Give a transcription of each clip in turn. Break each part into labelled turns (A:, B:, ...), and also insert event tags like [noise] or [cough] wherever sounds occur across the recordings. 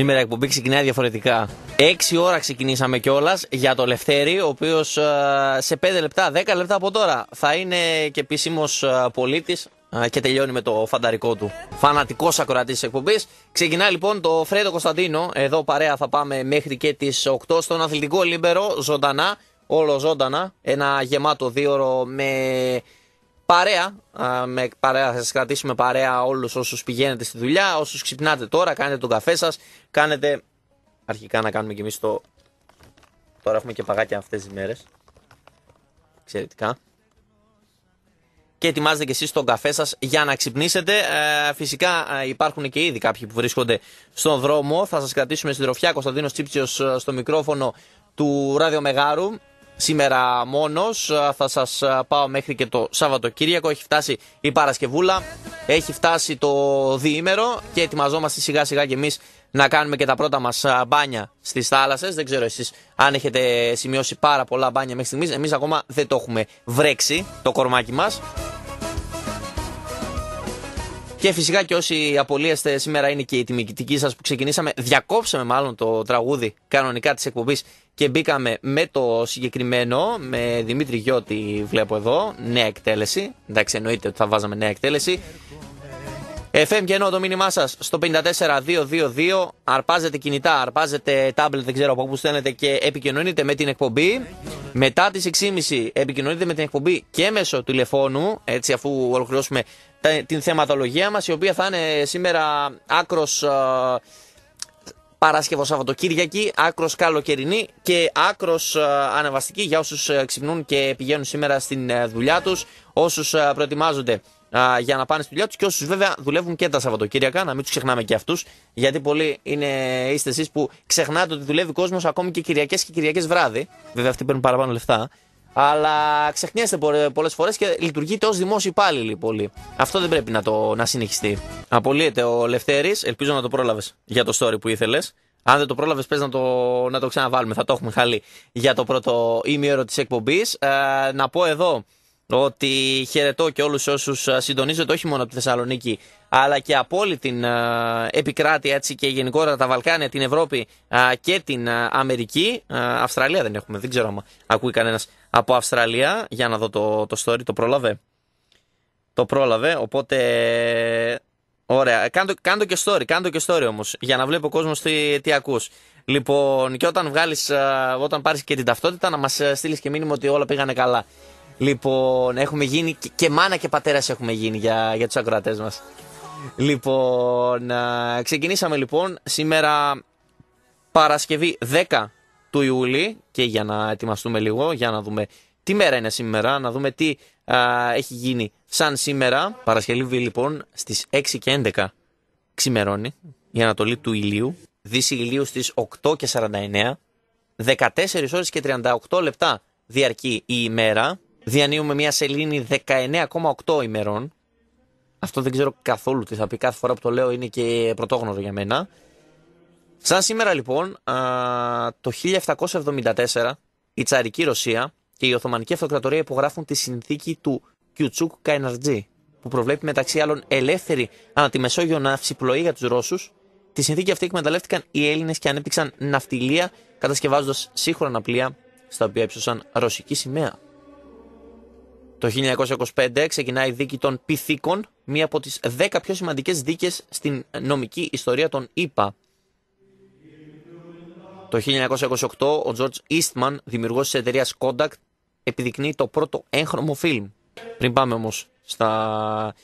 A: Σήμερα η εκπομπή ξεκινάει διαφορετικά. 6 ώρα ξεκινήσαμε κιόλας για το Λευτέρι, ο οποίος ε, σε 5 λεπτά, 10 λεπτά από τώρα θα είναι και επίσημος ε, πολίτης ε, και τελειώνει με το φανταρικό του. Φανατικός ακροατής της εκπομπής. Ξεκινά λοιπόν το Φρέντο Κωνσταντίνο. Εδώ παρέα θα πάμε μέχρι και τις 8 στον αθλητικό λίμπερο, ζωντανά. Όλο ζωντανά. Ένα γεμάτο δίωρο με παρέα. με, παρέα θα σας κρατήσουμε παρέα όλους όσους πηγαίνετε στη δουλειά, όσους ξυπνάτε τώρα, κάνετε τον καφέ σας, κάνετε. Αρχικά να κάνουμε κι εμείς το. Τώρα έχουμε και παγάκια αυτές τις μέρες. Εξαιρετικά. Και ετοιμάζετε κι εσείς τον καφέ σας για να ξυπνήσετε. Ε, φυσικά ε, υπάρχουν και ήδη κάποιοι που βρίσκονται στον δρόμο. Θα σας κρατήσουμε στην τροφιά Κωνσταντίνος Τσίψιο ε, στο μικρόφωνο του Ράδιο Μεγάρου σήμερα μόνος. Θα σας πάω μέχρι και το Σαββατοκύριακο. Έχει φτάσει η Παρασκευούλα, έχει φτάσει το διήμερο και ετοιμαζόμαστε σιγά σιγά κι εμείς να κάνουμε και τα πρώτα μας μπάνια στις θάλασσες. Δεν ξέρω εσείς αν έχετε σημειώσει πάρα πολλά μπάνια μέχρι στιγμής. Εμείς ακόμα δεν το έχουμε βρέξει το κορμάκι μας. Και φυσικά και όσοι απολύεστε σήμερα είναι και η τιμητική σας που ξεκινήσαμε. Διακόψαμε μάλλον το τραγούδι κανονικά της εκπομπής και μπήκαμε με το συγκεκριμένο, με Δημήτρη Γιώτη βλέπω εδώ, νέα εκτέλεση. Εντάξει, εννοείται ότι θα βάζαμε νέα εκτέλεση. FM και ενώ το μήνυμά σας στο 54222. Αρπάζετε κινητά, αρπάζετε τάμπλετ, δεν ξέρω από πού στέλνετε και επικοινωνείτε με την εκπομπή. Μετά τις 6.30 επικοινωνείτε με την εκπομπή και μέσω τηλεφώνου, έτσι αφού ολοκληρώσουμε την θεματολογία μας, η οποία θα είναι σήμερα άκρος ε, Παρασκευό Σαββατοκύριακη, άκρος καλοκαιρινή και άκρος ε, ανεβαστική για όσους ε, ξυπνούν και πηγαίνουν σήμερα στην ε, δουλειά τους, όσους προετοιμάζονται για να πάνε στη δουλειά τους και όσους βέβαια δουλεύουν και τα Σαββατοκύριακα, να μην τους ξεχνάμε και αυτούς, γιατί πολλοί είναι, είστε εσείς που ξεχνάτε ότι δουλεύει κόσμος ακόμη και Κυριακές και Κυριακές βράδυ. Βέβαια αυτοί παίρνουν παραπάνω λεφτά. Αλλά ξεχνιέστε πολλές φορές και λειτουργείτε ως δημόσιο υπάλληλοι πολύ. Αυτό δεν πρέπει να, το, να συνεχιστεί. Απολύεται ο Λευτέρης. Ελπίζω να το πρόλαβες για το story που ήθελες. Αν δεν το πρόλαβες, πες να το, να το ξαναβάλουμε. Θα το έχουμε χαλεί για το πρώτο ημίωρο της εκπομπής. Ε, να πω εδώ ότι χαιρετώ και όλους όσους ε, συντονίζονται όχι μόνο από τη Θεσσαλονίκη αλλά και από όλη την ε, επικράτεια έτσι, και γενικότερα τα Βαλκάνια, την Ευρώπη ε, και την Αμερική. Αυστραλία δεν έχουμε, δεν ξέρω αν ακούει κανένας από Αυστραλία. Για να δω το, το story, το πρόλαβε. Το πρόλαβε, οπότε... Ωραία, κάντο, κάντο και story, κάντο και story όμως, για να βλέπει ο κόσμος τι, τι ακούς. Λοιπόν, και όταν βγάλεις, όταν πάρεις και την ταυτότητα, να μας ε, στείλεις και μήνυμα ότι όλα πήγανε καλά. Λοιπόν, έχουμε γίνει και μάνα και πατέρας έχουμε γίνει για, για τους ακροατές μας. Λοιπόν, ξεκινήσαμε λοιπόν σήμερα Παρασκευή 10 του Ιούλη και για να ετοιμαστούμε λίγο, για να δούμε τι μέρα είναι σήμερα, να δούμε τι έχει γίνει σαν σήμερα. Παρασκευή λοιπόν στις 6 και 11 ξημερώνει η Ανατολή του Ηλίου, Δύση Ηλίου στις 8 και 49, 14 ώρες και 38 λεπτά διαρκεί η ημέρα, διανύουμε μια σελήνη 19,8 ημερών, αυτό δεν ξέρω καθόλου τι θα πει. Κάθε φορά που το λέω είναι και πρωτόγνωρο για μένα. Σαν σήμερα λοιπόν, α, το 1774, η Τσαρική Ρωσία και η Οθωμανική Αυτοκρατορία υπογράφουν τη συνθήκη του Κιουτσούκ Καϊναρτζή, που προβλέπει μεταξύ άλλων ελεύθερη ανά τη Μεσόγειο πλοή για τους Ρώσους. Τη συνθήκη αυτή εκμεταλλεύτηκαν οι Έλληνες και ανέπτυξαν ναυτιλία, κατασκευάζοντας σύγχρονα πλοία στα οποία έψωσαν ρωσική σημαία. Το 1925 ξεκινάει η δίκη των Πυθίκων, μία από τις 10 πιο σημαντικές δίκες στην νομική ιστορία των ΗΠΑ το 1928 ο George Eastman, δημιουργός της εταιρείας Kodak, επιδεικνύει το πρώτο έγχρωμο φιλμ. Πριν πάμε όμως στα...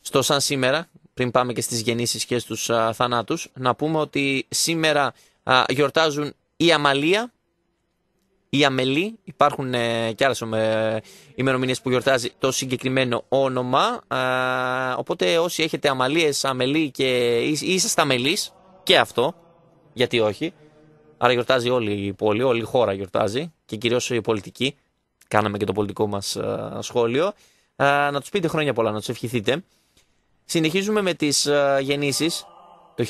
A: στο σαν σήμερα, πριν πάμε και στις γεννήσεις και στους θανάτου, θανάτους, να πούμε ότι σήμερα γιορτάζουν η Αμαλία, η Αμελή, υπάρχουν ε, και άλλες ε, που γιορτάζει το συγκεκριμένο όνομα, α, οπότε όσοι έχετε Αμαλίες, Αμελή και είσαστε Αμελής, και αυτό, γιατί όχι, Άρα γιορτάζει όλη η πόλη, όλη η χώρα γιορτάζει και κυρίως η πολιτική Κάναμε και το πολιτικό μας ε, σχόλιο. Α, ε, να τους πείτε χρόνια πολλά, να τους ευχηθείτε. Συνεχίζουμε με τις ε, γεννήσεις. Το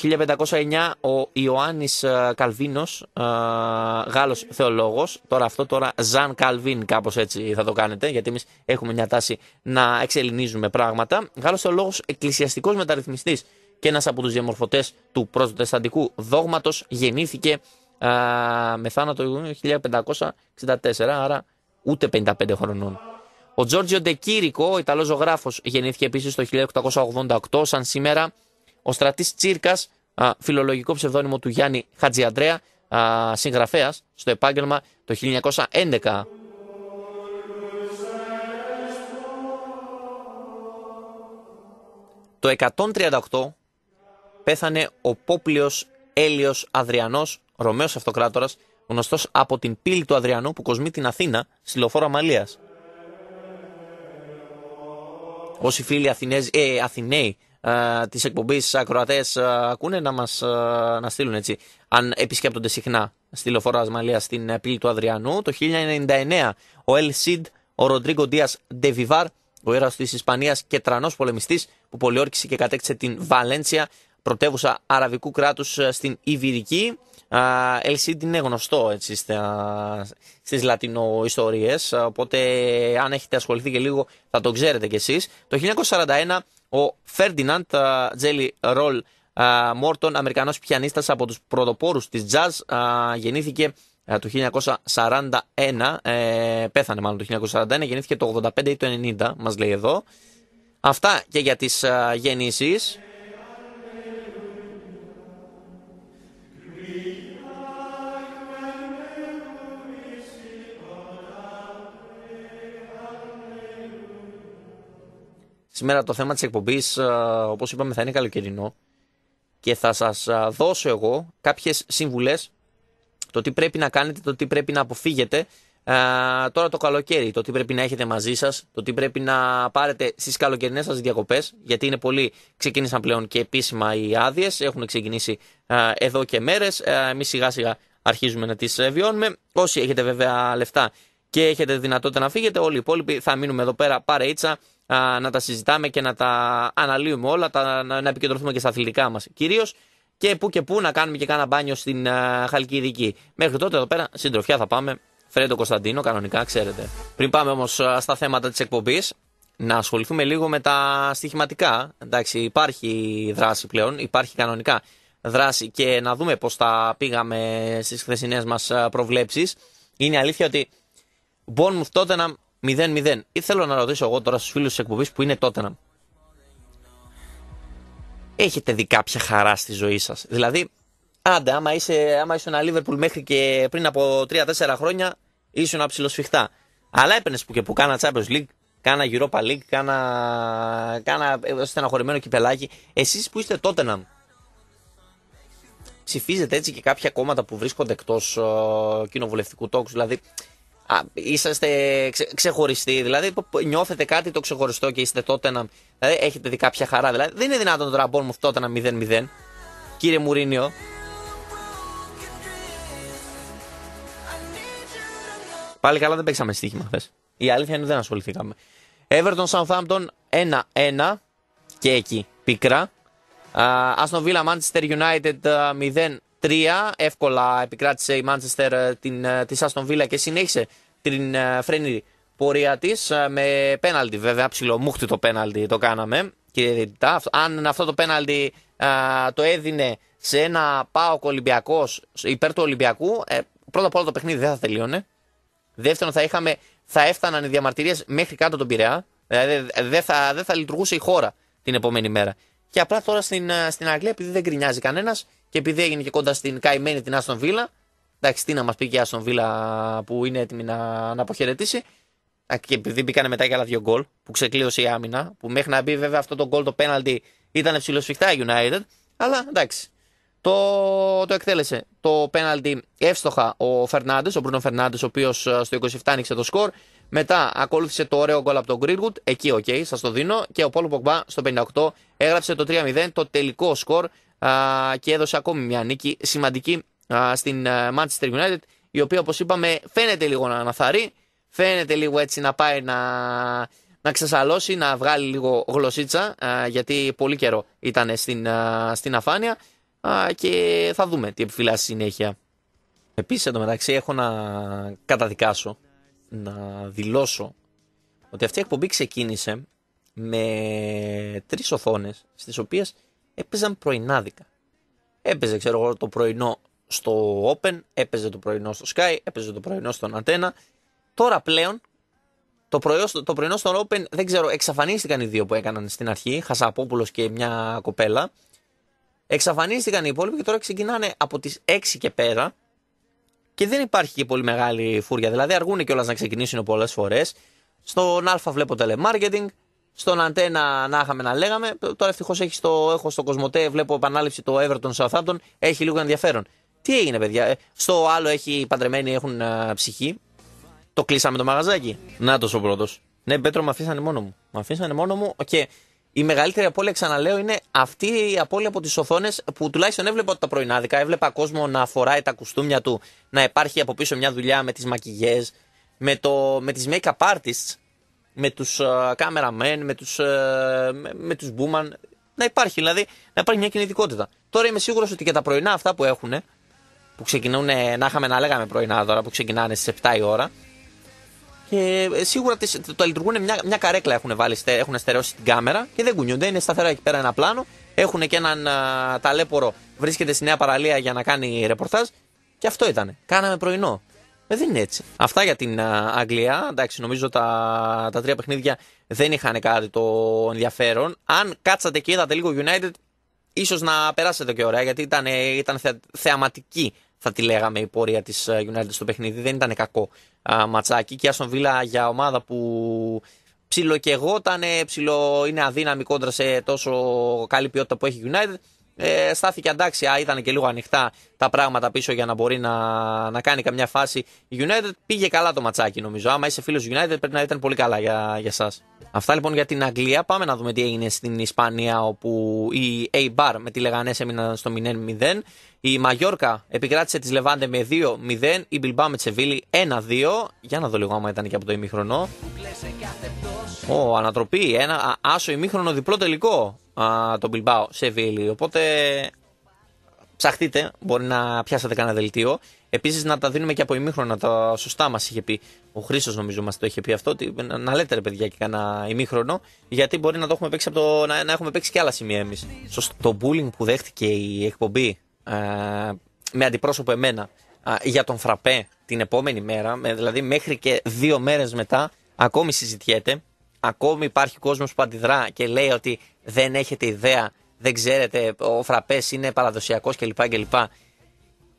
A: 1509 ο Ιωάννης Καλβίνος, Γάλλος θεολόγος, τώρα αυτό τώρα Ζαν Καλβίν κάπως έτσι θα το κάνετε, γιατί εμείς έχουμε μια τάση να εξελινίζουμε πράγματα. Γάλλος θεολόγος, εκκλησιαστικός μεταρρυθμιστής και ένας από τους διαμορφωτές του πρωτοσταντικού δόγματος γεννήθηκε α, με θάνατο 1564, άρα ούτε 55 χρονών. Ο Τζόρτζιο Ντεκύρικο, ο Ιταλός ζωγράφος, γεννήθηκε επίσης το 1888, σαν σήμερα. Ο στρατής Τσίρκας, φιλολογικό ψευδόνυμο του Γιάννη Χατζιαντρέα, συγγραφέας στο επάγγελμα το 1911. Το 138 πέθανε ο Πόπλιος Έλιος Αδριανός Ρωμαίος Αυτοκράτορας, γνωστός από την πύλη του Αδριανού που κοσμεί την Αθήνα στη Λοφόρα Αμαλίας. Όσοι φίλοι Αθηνές, ε, Αθηναίοι ε, της εκπομπής ακροατές ε, ακούνε να μας ε, να στείλουν έτσι. Αν επισκέπτονται συχνά στη Λοφόρα Αμαλίας στην ε, πύλη του Αδριανού, το 1999 ο Ελ Σιντ, ο Ροντρίγκο Ντίας Ντεβιβάρ, ο ήρωα της Ισπανίας και τρανός πολεμιστής που πολιόρκησε και κατέκτησε την Βαλένσια, πρωτεύουσα αραβικού κράτους στην Ιβηρική. El Cid είναι γνωστό έτσι, στα, στις λατινοϊστορίες, οπότε αν έχετε ασχοληθεί και λίγο θα το ξέρετε κι εσείς. Το 1941 ο Φέρντιναντ Τζέλι Ρολ Μόρτον, Αμερικανός πιανίστας από τους πρωτοπόρους της jazz, γεννήθηκε το 1941, ε, πέθανε μάλλον το 1941, γεννήθηκε το 85 ή το 90 μας λέει εδώ. Αυτά και για τις γεννήσεις. Σήμερα το θέμα της εκπομπής, ε, όπως είπαμε, θα είναι καλοκαιρινό και θα σας ε, δώσω εγώ κάποιες συμβουλές το τι πρέπει να κάνετε, το τι πρέπει να αποφύγετε ε, τώρα το καλοκαίρι, το τι πρέπει να έχετε μαζί σας, το τι πρέπει να πάρετε στις καλοκαιρινές σας διακοπές, γιατί είναι πολύ, ξεκίνησαν πλέον και επίσημα οι άδειες, έχουν ξεκινήσει εδώ και μέρες, εμείς σιγά σιγά αρχίζουμε να τις βιώνουμε, όσοι έχετε βέβαια λεφτά και έχετε δυνατότητα να φύγετε, όλοι οι υπόλοιποι θα μείνουμε εδώ πέρα παρέτσα να τα συζητάμε και να τα αναλύουμε όλα, τα, να επικεντρωθούμε και στα αθλητικά μας. Κυρίως και που και που να κάνουμε και κάνα μπάνιο στην Χαλκιδική. Μέχρι τότε εδώ πέρα συντροφιά θα πάμε. Φρέντο Κωνσταντίνο, κανονικά ξέρετε. Πριν πάμε όμως στα θέματα της εκπομπής, να ασχοληθούμε λίγο με τα στοιχηματικά. Εντάξει, υπάρχει δράση πλέον, υπάρχει κανονικά δράση και να δούμε πώς τα πήγαμε στις χθεσινές μας προβλέψεις. Είναι αλήθεια ότι τότε να 0-0. Ήθελα να ρωτήσω εγώ τώρα στους φίλους της εκπομπής που είναι τότε Έχετε δει κάποια χαρά στη ζωή σας. Δηλαδή, άντε, άμα, είσαι, άμα είσαι ένα Λίβερπουλ μέχρι και πριν από 3-4 χρόνια, ήσουν ψιλοσφιχτά. Αλλά έπαινε που και που κάνα Champions League, κάνα Europa League, κάνα, κάνα ε, στεναχωρημένο κυπελάκι. Εσείς που είστε τότε να. Ψηφίζετε έτσι και κάποια κόμματα που βρίσκονται εκτός ε, κοινοβουλευτικού τόξου. Δηλαδή, α, είσαστε ξε, ξεχωριστοί. Δηλαδή, νιώθετε κάτι το ξεχωριστό και είστε τότε να. Δηλαδή, έχετε δει κάποια χαρά. Δηλαδή, δεν είναι δυνατόν το τραμπόν μου τότε να 0-0. Κύριε Μουρίνιο. Πάλι καλά δεν παίξαμε στοίχημα χθες. Η αλήθεια είναι ότι δεν ασχοληθήκαμε. Everton Southampton 1-1 και εκεί πίκρα. Aston Villa Manchester United 0 ε, 3. Εύκολα επικράτησε η Μάντσεστερ τη Άστον Βίλα και συνέχισε την ε, φρένη πορεία της ε, με πέναλτι. Βέβαια, ψιλομούχτη το πέναλτι το κάναμε, κύριε Διευθυντά. Αν αυτό το πέναλτι ε, το έδινε σε ένα πάο Ολυμπιακός υπέρ του Ολυμπιακού, πρώτα απ' όλα το παιχνίδι δεν θα τελείωνε. Δεύτερον, θα, είχαμε, θα έφταναν οι διαμαρτυρίες μέχρι κάτω τον Πειραιά. Δηλαδή, δεν θα, δεν θα λειτουργούσε η χώρα την επόμενη μέρα. Και απλά τώρα στην, στην Αγγλία, επειδή δεν γκρινιάζει κανένας, και επειδή έγινε και κοντά στην καημένη την Άστον Βίλα, εντάξει, τι να μας πει και η Άστον Βίλα που είναι έτοιμη να, να αποχαιρετήσει. Και επειδή μπήκανε μετά και άλλα δύο γκολ που ξεκλείωσε η άμυνα, που μέχρι να μπει βέβαια αυτό το γκολ το πέναλτι ήταν ψηλοσφιχτά United, αλλά εντάξει. Το, το εκτέλεσε το πέναλτι εύστοχα ο Φερνάντες, ο Μπρούνο Φερνάντες, ο οποίος ε, στο 27 άνοιξε το σκορ. Μετά ακολούθησε το ωραίο γκολ από τον Greenwood, εκεί οκ, okay, σας το δίνω. Και ο Πόλο Ποκμπά στο 58 έγραψε το 3-0, το τελικό σκορ και έδωσε ακόμη μια νίκη σημαντική στην ε, Manchester United η οποία όπως είπαμε φαίνεται λίγο να αναθαρεί φαίνεται λίγο έτσι να πάει να, να ξεσαλώσει, να βγάλει λίγο γλωσσίτσα γιατί πολύ καιρό ήταν στην, στην αφάνεια και θα δούμε τι επιφυλάσσει συνέχεια. Επίσης μεταξύ έχω να καταδικάσω, να δηλώσω ότι αυτή η εκπομπή ξεκίνησε με τρεις οθόνες στις οποίες έπαιζαν πρωινάδικα. Έπαιζε, ξέρω εγώ, το πρωινό στο Open, έπαιζε το πρωινό στο Sky, έπαιζε το πρωινό στον Ατένα. Τώρα πλέον το, πρωινό, το πρωινό στον Open δεν ξέρω, εξαφανίστηκαν οι δύο που έκαναν στην αρχή, Χασαπόπουλος και μια κοπέλα. Εξαφανίστηκαν οι υπόλοιποι και τώρα ξεκινάνε από τις 6 και πέρα. Και δεν υπάρχει και πολύ μεγάλη φούρια. Δηλαδή, αργούν κιόλας να ξεκινήσουν πολλές φορές. Στον Α βλέπω telemarketing, στον αντένα να είχαμε να λέγαμε. Τώρα ευτυχώς το έχω στο Κοσμοτέ, βλέπω επανάληψη το Everton Southampton. Έχει λίγο ενδιαφέρον. Τι έγινε, παιδιά. Ε, στο άλλο έχει οι παντρεμένοι έχουν ε, ψυχή. Το κλείσαμε το μαγαζάκι. Να το ο πρώτος. Ναι, Πέτρο, με αφήσανε μόνο μου. Με αφήσανε μόνο μου. Και η μεγαλύτερη απώλεια, ξαναλέω, είναι αυτή η απώλεια από τις οθόνες που τουλάχιστον έβλεπα τα πρωινάδικα. Έβλεπα κόσμο να φοράει τα κουστούμια του, να υπάρχει από πίσω μια δουλειά με τις μακηγέ, με, με τις make-up artists με τους κάμεραμεν, με τους, ε, με, τους μπούμαν, να υπάρχει δηλαδή, να υπάρχει μια κινητικότητα. Τώρα είμαι σίγουρος ότι και τα πρωινά αυτά που έχουν, που ξεκινούν, να είχαμε να λέγαμε πρωινά τώρα, που ξεκινάνε στις 7 η ώρα, και ε, σίγουρα τις, το λειτουργούν μια, μια καρέκλα έχουν βάλει, έχουν αστερεώσει την κάμερα και δεν κουνιούνται, είναι σταθερά εκεί πέρα ένα πλάνο, έχουν και έναν α, ταλέπορο, βρίσκεται στη νέα παραλία για να κάνει ρεπορτάζ και αυτό ήταν. Κάναμε πρωινό. Ε, δεν είναι έτσι. Αυτά για την Αγγλία. Εντάξει, νομίζω τα, τα τρία παιχνίδια δεν είχαν κάτι το ενδιαφέρον. Αν κάτσατε και είδατε λίγο United, ίσως να περάσετε και ωραία, γιατί ήταν, ήταν θεαματική, θα τη λέγαμε, η πορεία της United στο παιχνίδι. Δεν ήταν κακό α, ματσάκι. Και άστον Βίλα για ομάδα που ψιλοκεγόταν, ψιλο είναι αδύναμη κόντρα σε τόσο καλή ποιότητα που έχει United ε, στάθηκε α ήταν και λίγο ανοιχτά τα πράγματα πίσω για να μπορεί να, να κάνει καμιά φάση. Η United πήγε καλά το ματσάκι νομίζω. Άμα είσαι φίλος United πρέπει να ήταν πολύ καλά για, για Αυτά λοιπόν για την Αγγλία. Πάμε να δούμε τι έγινε στην Ισπανία όπου η A-Bar με τη λέγανέ έμειναν στο 0-0. Η Μαγιόρκα επικράτησε τη Λεβάντε με 2-0. Η Μπιλμπά με Τσεβίλη 1-2. Για να δω λίγο άμα ήταν και από το ημίχρονο. Ω, ανατροπή. Ένα άσο ημίχρονο διπλό τελικό α, τον Μπιλμπάο σε Βίλι, Οπότε ψαχτείτε, μπορεί να πιάσατε κανένα δελτίο. Επίσης να τα δίνουμε και από ημίχρονα, τα σωστά μας είχε πει. Ο Χρήσο νομίζω μας το είχε πει αυτό, ότι να λέτε ρε παιδιά και κανένα ημίχρονο, γιατί μπορεί να το έχουμε παίξει από να, έχουμε παίξει και άλλα σημεία εμείς. Σωστό, το bullying που δέχτηκε η εκπομπή α, ε, με αντιπρόσωπο εμένα για τον Φραπέ την επόμενη μέρα, δηλαδή μέχρι και δύο μέρες μετά, ακόμη συζητιέται ακόμη υπάρχει κόσμος που αντιδρά και λέει ότι δεν έχετε ιδέα, δεν ξέρετε, ο φραπές είναι παραδοσιακός κλπ. κλπ.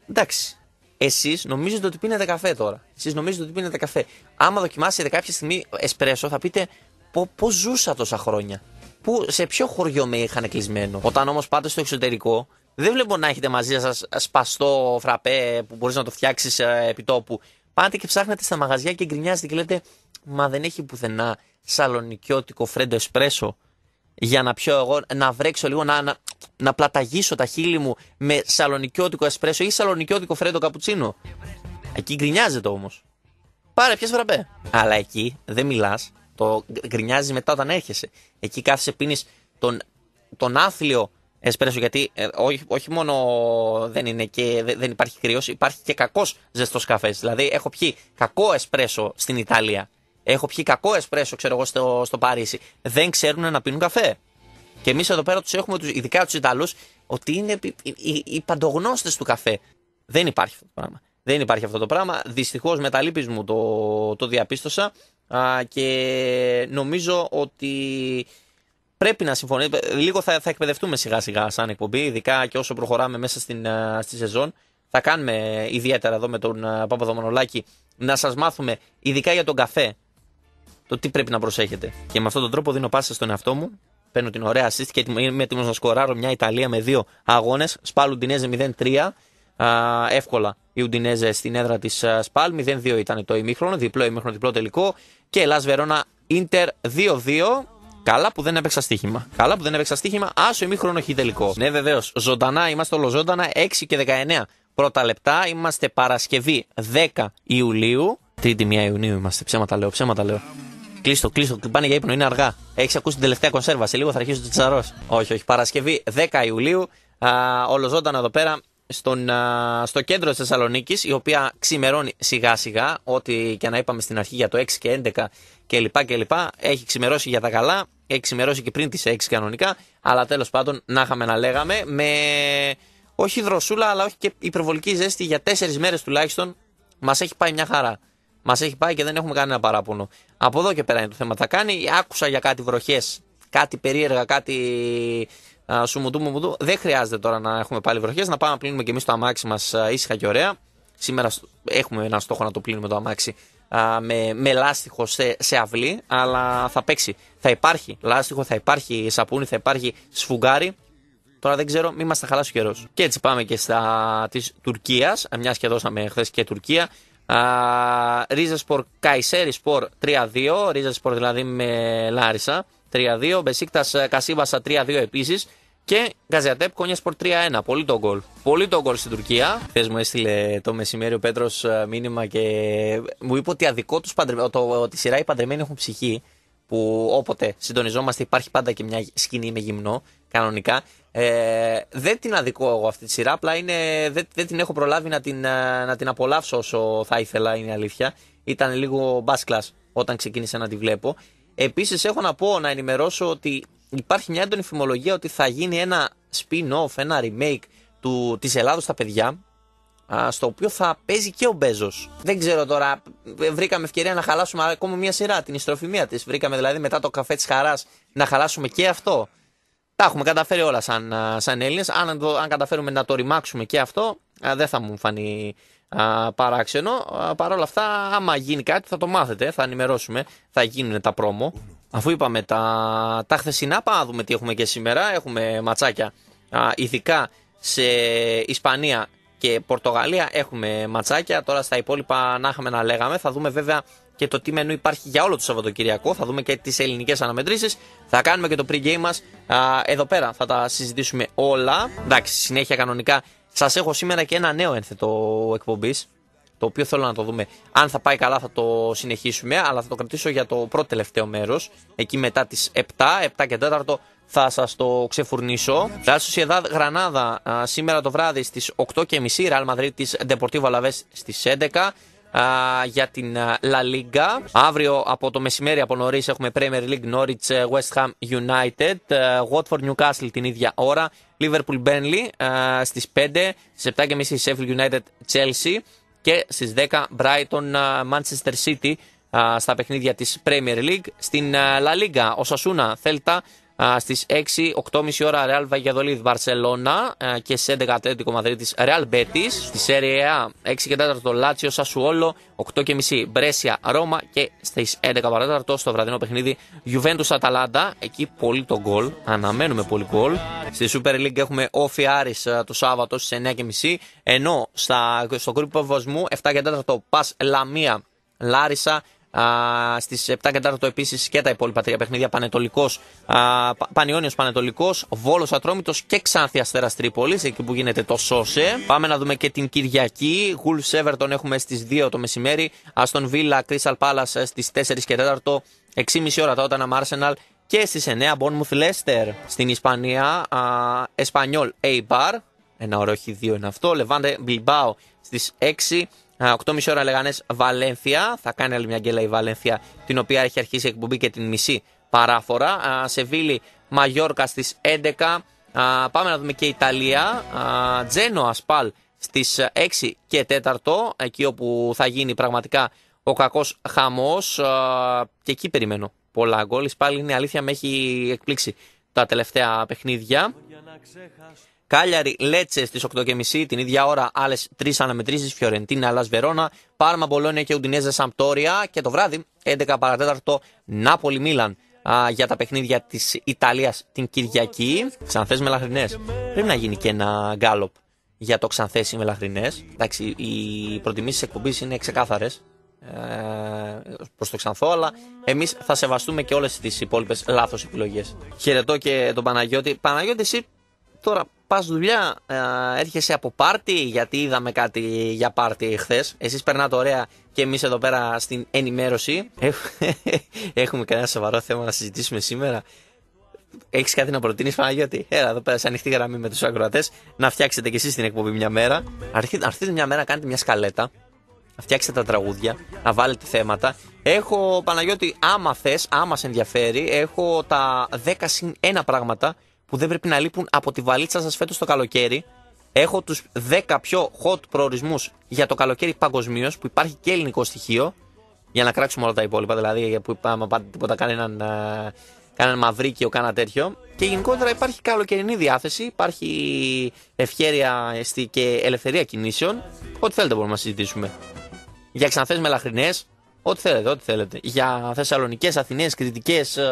A: Εντάξει, Εσείς νομίζετε ότι πίνετε καφέ τώρα. Εσείς νομίζετε ότι πίνετε καφέ. Άμα δοκιμάσετε κάποια στιγμή εσπρέσο, θα πείτε πώς ζούσα τόσα χρόνια. Που, σε ποιο χωριό με είχαν κλεισμένο. Όταν όμως πάτε στο εξωτερικό, δεν βλέπω να έχετε μαζί σας σπαστό φραπέ που μπορείς να το φτιάξεις ε, επί τόπου. Πάτε και ψάχνετε στα μαγαζιά και γκρινιάζετε και λέτε Μα δεν έχει πουθενά σαλονικιώτικο φρέντο εσπρέσο για να πιω εγώ, να βρέξω λίγο, να, να, να πλαταγίσω τα χείλη μου με σαλονικιώτικο εσπρέσο ή σαλονικιώτικο φρέντο καπουτσίνο. Εκεί γκρινιάζεται όμως. Πάρε, πιέσαι φραπέ. Αλλά εκεί δεν μιλάς, το γκρινιάζει μετά όταν έρχεσαι. Εκεί κάθεσαι, πίνεις τον, τον άθλιο εσπρέσο. Γιατί ε, όχι, όχι μόνο δεν, είναι και, δεν υπάρχει κρύος, υπάρχει και κακός ζεστός καφές. Δηλαδή, έχω πιει κακό εσπρέσο στην Ιταλία. Έχω πιει κακό εσπρέσο, ξέρω εγώ, στο, στο Παρίσι. Δεν ξέρουν να πίνουν καφέ. Και εμείς εδώ πέρα τους έχουμε, τους, ειδικά τους Ιταλούς, ότι είναι οι, οι, παντογνώστες του καφέ. Δεν υπάρχει αυτό το πράγμα. Δεν υπάρχει αυτό το πράγμα. Δυστυχώς με τα λύπης μου το, το διαπίστωσα. Α, και νομίζω ότι πρέπει να συμφωνεί. Λίγο θα, θα εκπαιδευτούμε σιγά σιγά σαν εκπομπή, ειδικά και όσο προχωράμε μέσα στην, στη σεζόν. Θα κάνουμε ιδιαίτερα εδώ με τον Παπαδομονολάκη να σας μάθουμε ειδικά για τον καφέ το τι πρέπει να προσέχετε. Και με αυτόν τον τρόπο δίνω πάσα στον εαυτό μου. Παίρνω την ωραία assist και είμαι έτοιμος να σκοράρω μια Ιταλία με δύο αγώνες. Σπάλ Ουντινέζε 0-3. εύκολα η Ουντινέζε στην έδρα της Σπάλ. 0-2 ήταν το ημίχρονο. Διπλό ημίχρονο, διπλό τελικό. Και Ελλά Βερόνα Ιντερ 2-2. Καλά που δεν έπαιξα στοίχημα. Καλά που δεν έπαιξα στοίχημα. Άσο ημίχρονο έχει τελικό. Ναι, βεβαίως. Ζωντανά, είμαστε όλο ζωντανά. 6 και 19 πρώτα λεπτά. Είμαστε Παρασκευή 10 Ιουλίου. Τρίτη 1 Ιουνίου είμαστε. Ψέματα λέω, ψέματα λέω. Κλείστο, κλείστο. Πάνε για ύπνο, είναι αργά. Έχεις ακούσει την τελευταία κονσέρβα. Σε λίγο θα αρχίσει το τσαρό. Όχι, όχι. Παρασκευή 10 Ιουλίου. Α, εδώ πέρα στον, στο κέντρο της Θεσσαλονίκης, η οποία ξημερώνει σιγά σιγά, ό,τι και να είπαμε στην αρχή για το 6 και 11 κλπ. Και και έχει ξημερώσει για τα καλά εξημερώσει και πριν τις 6 κανονικά. Αλλά τέλος πάντων να είχαμε να λέγαμε. Με όχι δροσούλα, αλλά όχι και υπερβολική ζέστη για 4 μέρες τουλάχιστον. Μας έχει πάει μια χαρά. Μας έχει πάει και δεν έχουμε κανένα παράπονο. Από εδώ και πέρα είναι το θέμα. Θα κάνει. Άκουσα για κάτι βροχές, κάτι περίεργα, κάτι σου μου μου του Δεν χρειάζεται τώρα να έχουμε πάλι βροχές. Να πάμε να πλύνουμε και εμείς το αμάξι μας ήσυχα και ωραία. Σήμερα έχουμε ένα στόχο να το πλύνουμε το αμάξι α, με, με λάστιχο σε, σε αυλή, αλλά θα παίξει. Θα υπάρχει λάστιχο, θα υπάρχει σαπούνι, θα υπάρχει σφουγγάρι. Τώρα δεν ξέρω, μη μας τα χαλάσει ο καιρός. Και έτσι πάμε και στα της Τουρκίας, μιας και δώσαμε χθες και Τουρκία. Ρίζα Σπορ Καϊσέρι Σπορ 3-2, Ρίζα Σπορ δηλαδή με Λάρισα 3-2, Μπεσίκτας Κασίβασα 3-2 επίσης. Και γκαζιατεπ Σπορ Κόνιασπορ 3-1. Πολύ το γκολ. Πολύ το γκολ στην Τουρκία. Χθες μου έστειλε το μεσημέρι ο Πέτρος ε, μήνυμα και μου είπε ότι αδικό τους παντρεμένοι. το... ότι σειρά οι παντρεμένοι έχουν ψυχή. Που όποτε συντονιζόμαστε υπάρχει πάντα και μια σκηνή με γυμνό, κανονικά. Ε, δεν την αδικό εγώ αυτή τη σειρά, απλά είναι, δεν, την έχω προλάβει να την, ε, να την απολαύσω όσο θα ήθελα, είναι αλήθεια. Ήταν λίγο μπάσκλα όταν ξεκίνησα να τη βλέπω. Επίσης, έχω να πω, να ενημερώσω ότι υπάρχει μια έντονη φημολογία ότι θα γίνει ένα spin-off, ένα remake του, της Ελλάδος στα παιδιά στο οποίο θα παίζει και ο Μπέζος. Δεν ξέρω τώρα, βρήκαμε ευκαιρία να χαλάσουμε ακόμα μια σειρά, την ιστροφημία της. Βρήκαμε δηλαδή μετά το καφέ της χαράς να χαλάσουμε και αυτό. Τα έχουμε καταφέρει όλα σαν, σαν Έλληνες. Αν, αν καταφέρουμε να το ρημάξουμε και αυτό, δεν θα μου φανεί α, παράξενο. Παρ' όλα αυτά, άμα γίνει κάτι, θα το μάθετε, θα ενημερώσουμε, θα γίνουν τα πρόμο. Αφού είπαμε τα, τα χθεσινά, πάμε να δούμε τι έχουμε και σήμερα. Έχουμε ματσάκια. Α, ειδικά σε Ισπανία και Πορτογαλία έχουμε ματσάκια. Τώρα στα υπόλοιπα να είχαμε να λέγαμε. Θα δούμε βέβαια και το τι μενού υπάρχει για όλο το Σαββατοκυριακό. Θα δούμε και τις ελληνικές αναμετρήσεις. Θα κάνουμε και το pre-game μας εδώ πέρα. Θα τα συζητήσουμε όλα. Εντάξει, συνέχεια κανονικά. Σας έχω σήμερα και ένα νέο ένθετο εκπομπής το οποίο θέλω να το δούμε. Αν θα πάει καλά θα το συνεχίσουμε, αλλά θα το κρατήσω για το πρώτο τελευταίο μέρος, εκεί μετά τις 7, 7 και 4 θα σας το ξεφουρνίσω. Ράσο Ιεδάδ, Γρανάδα σήμερα το βράδυ στις 8.30, Real Madrid της Deportivo Alaves στις 11 για την La Liga. Αύριο από το μεσημέρι από νωρίς έχουμε Premier League Norwich ε, West Ham United, ε, Watford Newcastle την ίδια ώρα, Liverpool Burnley ε, στις 5, 7.30 Sheffield United Chelsea και στι 10 Brighton Manchester City στα παιχνίδια της Premier League. Στην La Liga, ο Σασούνα Θέλτα Στι 6, 8.30 ώρα Real Valladolid Barcelona και σε 11 Ατλέτικο Μαδρίτη Real Betis. Στη Serie A 6 και 4 Λάτσιο Σασουόλο, 8.30 Μπρέσια Ρώμα και στις 11 το στο βραδινό παιχνίδι Juventus Αταλάντα. Εκεί πολύ το γκολ, αναμένουμε πολύ γκολ. Στη Super League έχουμε Όφι Άρη το Σάββατο στις 9.30 ενώ στα, στο κρουπ βοσμού 7 και 4 Λαμία Λάρισα Στι 7 και 4 επίσης και τα υπόλοιπα τρία παιχνίδια. Πανετολικός, Πανιόνιος Πανετολικός, Βόλος Ατρόμητος και Ξάνθια Αστέρας Τρίπολης, εκεί που γίνεται το Σόσε. Πάμε να δούμε και την Κυριακή. Γουλ Σέβερτον έχουμε στις 2 το μεσημέρι. Αστον Βίλα, Κρίσταλ Πάλα στι 4 και 4. 6,5 ώρα τα όταν Arsenal και στις 9 Bournemouth Λέστερ στην Ισπανία Αιμπάρ ένα ωραίο 2 είναι αυτό Λεβάντε Μπιλμπάο στι 6 8.30 ώρα Λεγανέ Βαλένθια. Θα κάνει άλλη μια γκέλα η Βαλένθια, την οποία έχει αρχίσει εκπομπή και την μισή παράφορα. Σεβίλη Μαγιόρκα στις 11. Πάμε να δούμε και Ιταλία. Τζένο Ασπάλ στις 6 και 4. Εκεί όπου θα γίνει πραγματικά ο κακός χαμός. Και εκεί περιμένω πολλά γκολ. Η είναι αλήθεια, με έχει εκπλήξει τα τελευταία παιχνίδια. Κάλιαρη Λέτσε στις 8.30 την ίδια ώρα, άλλες τρεις αναμετρήσεις. Φιωρεντίνα, Αλά Βερόνα, Πάρμα Μπολόνια και Ουντινέζα Σαμπτόρια. Και το βράδυ, 11 παρατέταρτο, Νάπολη Μίλαν α, για τα παιχνίδια της Ιταλίας την Κυριακή. Ξανθές μελαχρινές. Πρέπει να γίνει και ένα γκάλοπ για το ξανθές με μελαχρινές. Εντάξει, οι προτιμήσεις εκπομπής είναι ξεκάθαρες ε, προς το Ξανθό, αλλά εμείς θα σεβαστούμε και όλες τις υπόλοιπες λάθος επιλογές. Χαιρετώ και τον Παναγιώτη. Παναγιώτη, εσύ Τώρα πας δουλειά, ε, έρχεσαι από πάρτι, γιατί είδαμε κάτι για πάρτι χθες. Εσείς περνάτε ωραία και εμείς εδώ πέρα στην ενημέρωση. [laughs] Έχουμε κανένα σοβαρό θέμα να συζητήσουμε σήμερα. Έχεις κάτι να προτείνεις, Παναγιώτη. Έλα εδώ πέρα, σε ανοιχτή γραμμή με τους ακροατές, να φτιάξετε κι εσείς την εκπομπή μια μέρα. Αρχίτε μια μέρα, κάνετε μια σκαλέτα. Να φτιάξετε τα τραγούδια, να βάλετε θέματα. Έχω, Παναγιώτη, άμα θες, άμα σε ενδιαφέρει, έχω τα 10 συν 1 πράγματα που δεν πρέπει να λείπουν από τη βαλίτσα σας φέτος το καλοκαίρι. Έχω τους 10 πιο hot προορισμούς για το καλοκαίρι παγκοσμίως, που υπάρχει και ελληνικό στοιχείο. Για να κράξουμε όλα τα υπόλοιπα, δηλαδή για που είπαμε πάτε τίποτα κανέναν, ε, κανέναν μαυρίκιο, κάνα τέτοιο. Και γενικότερα υπάρχει καλοκαιρινή διάθεση, υπάρχει ευχέρεια και ελευθερία κινήσεων. Ό,τι θέλετε μπορούμε να συζητήσουμε. Για ξανθές μελαχρινές, Ό,τι θέλετε, ό,τι θέλετε. Για Θεσσαλονικές, Αθηνές, Κρητικές, ε,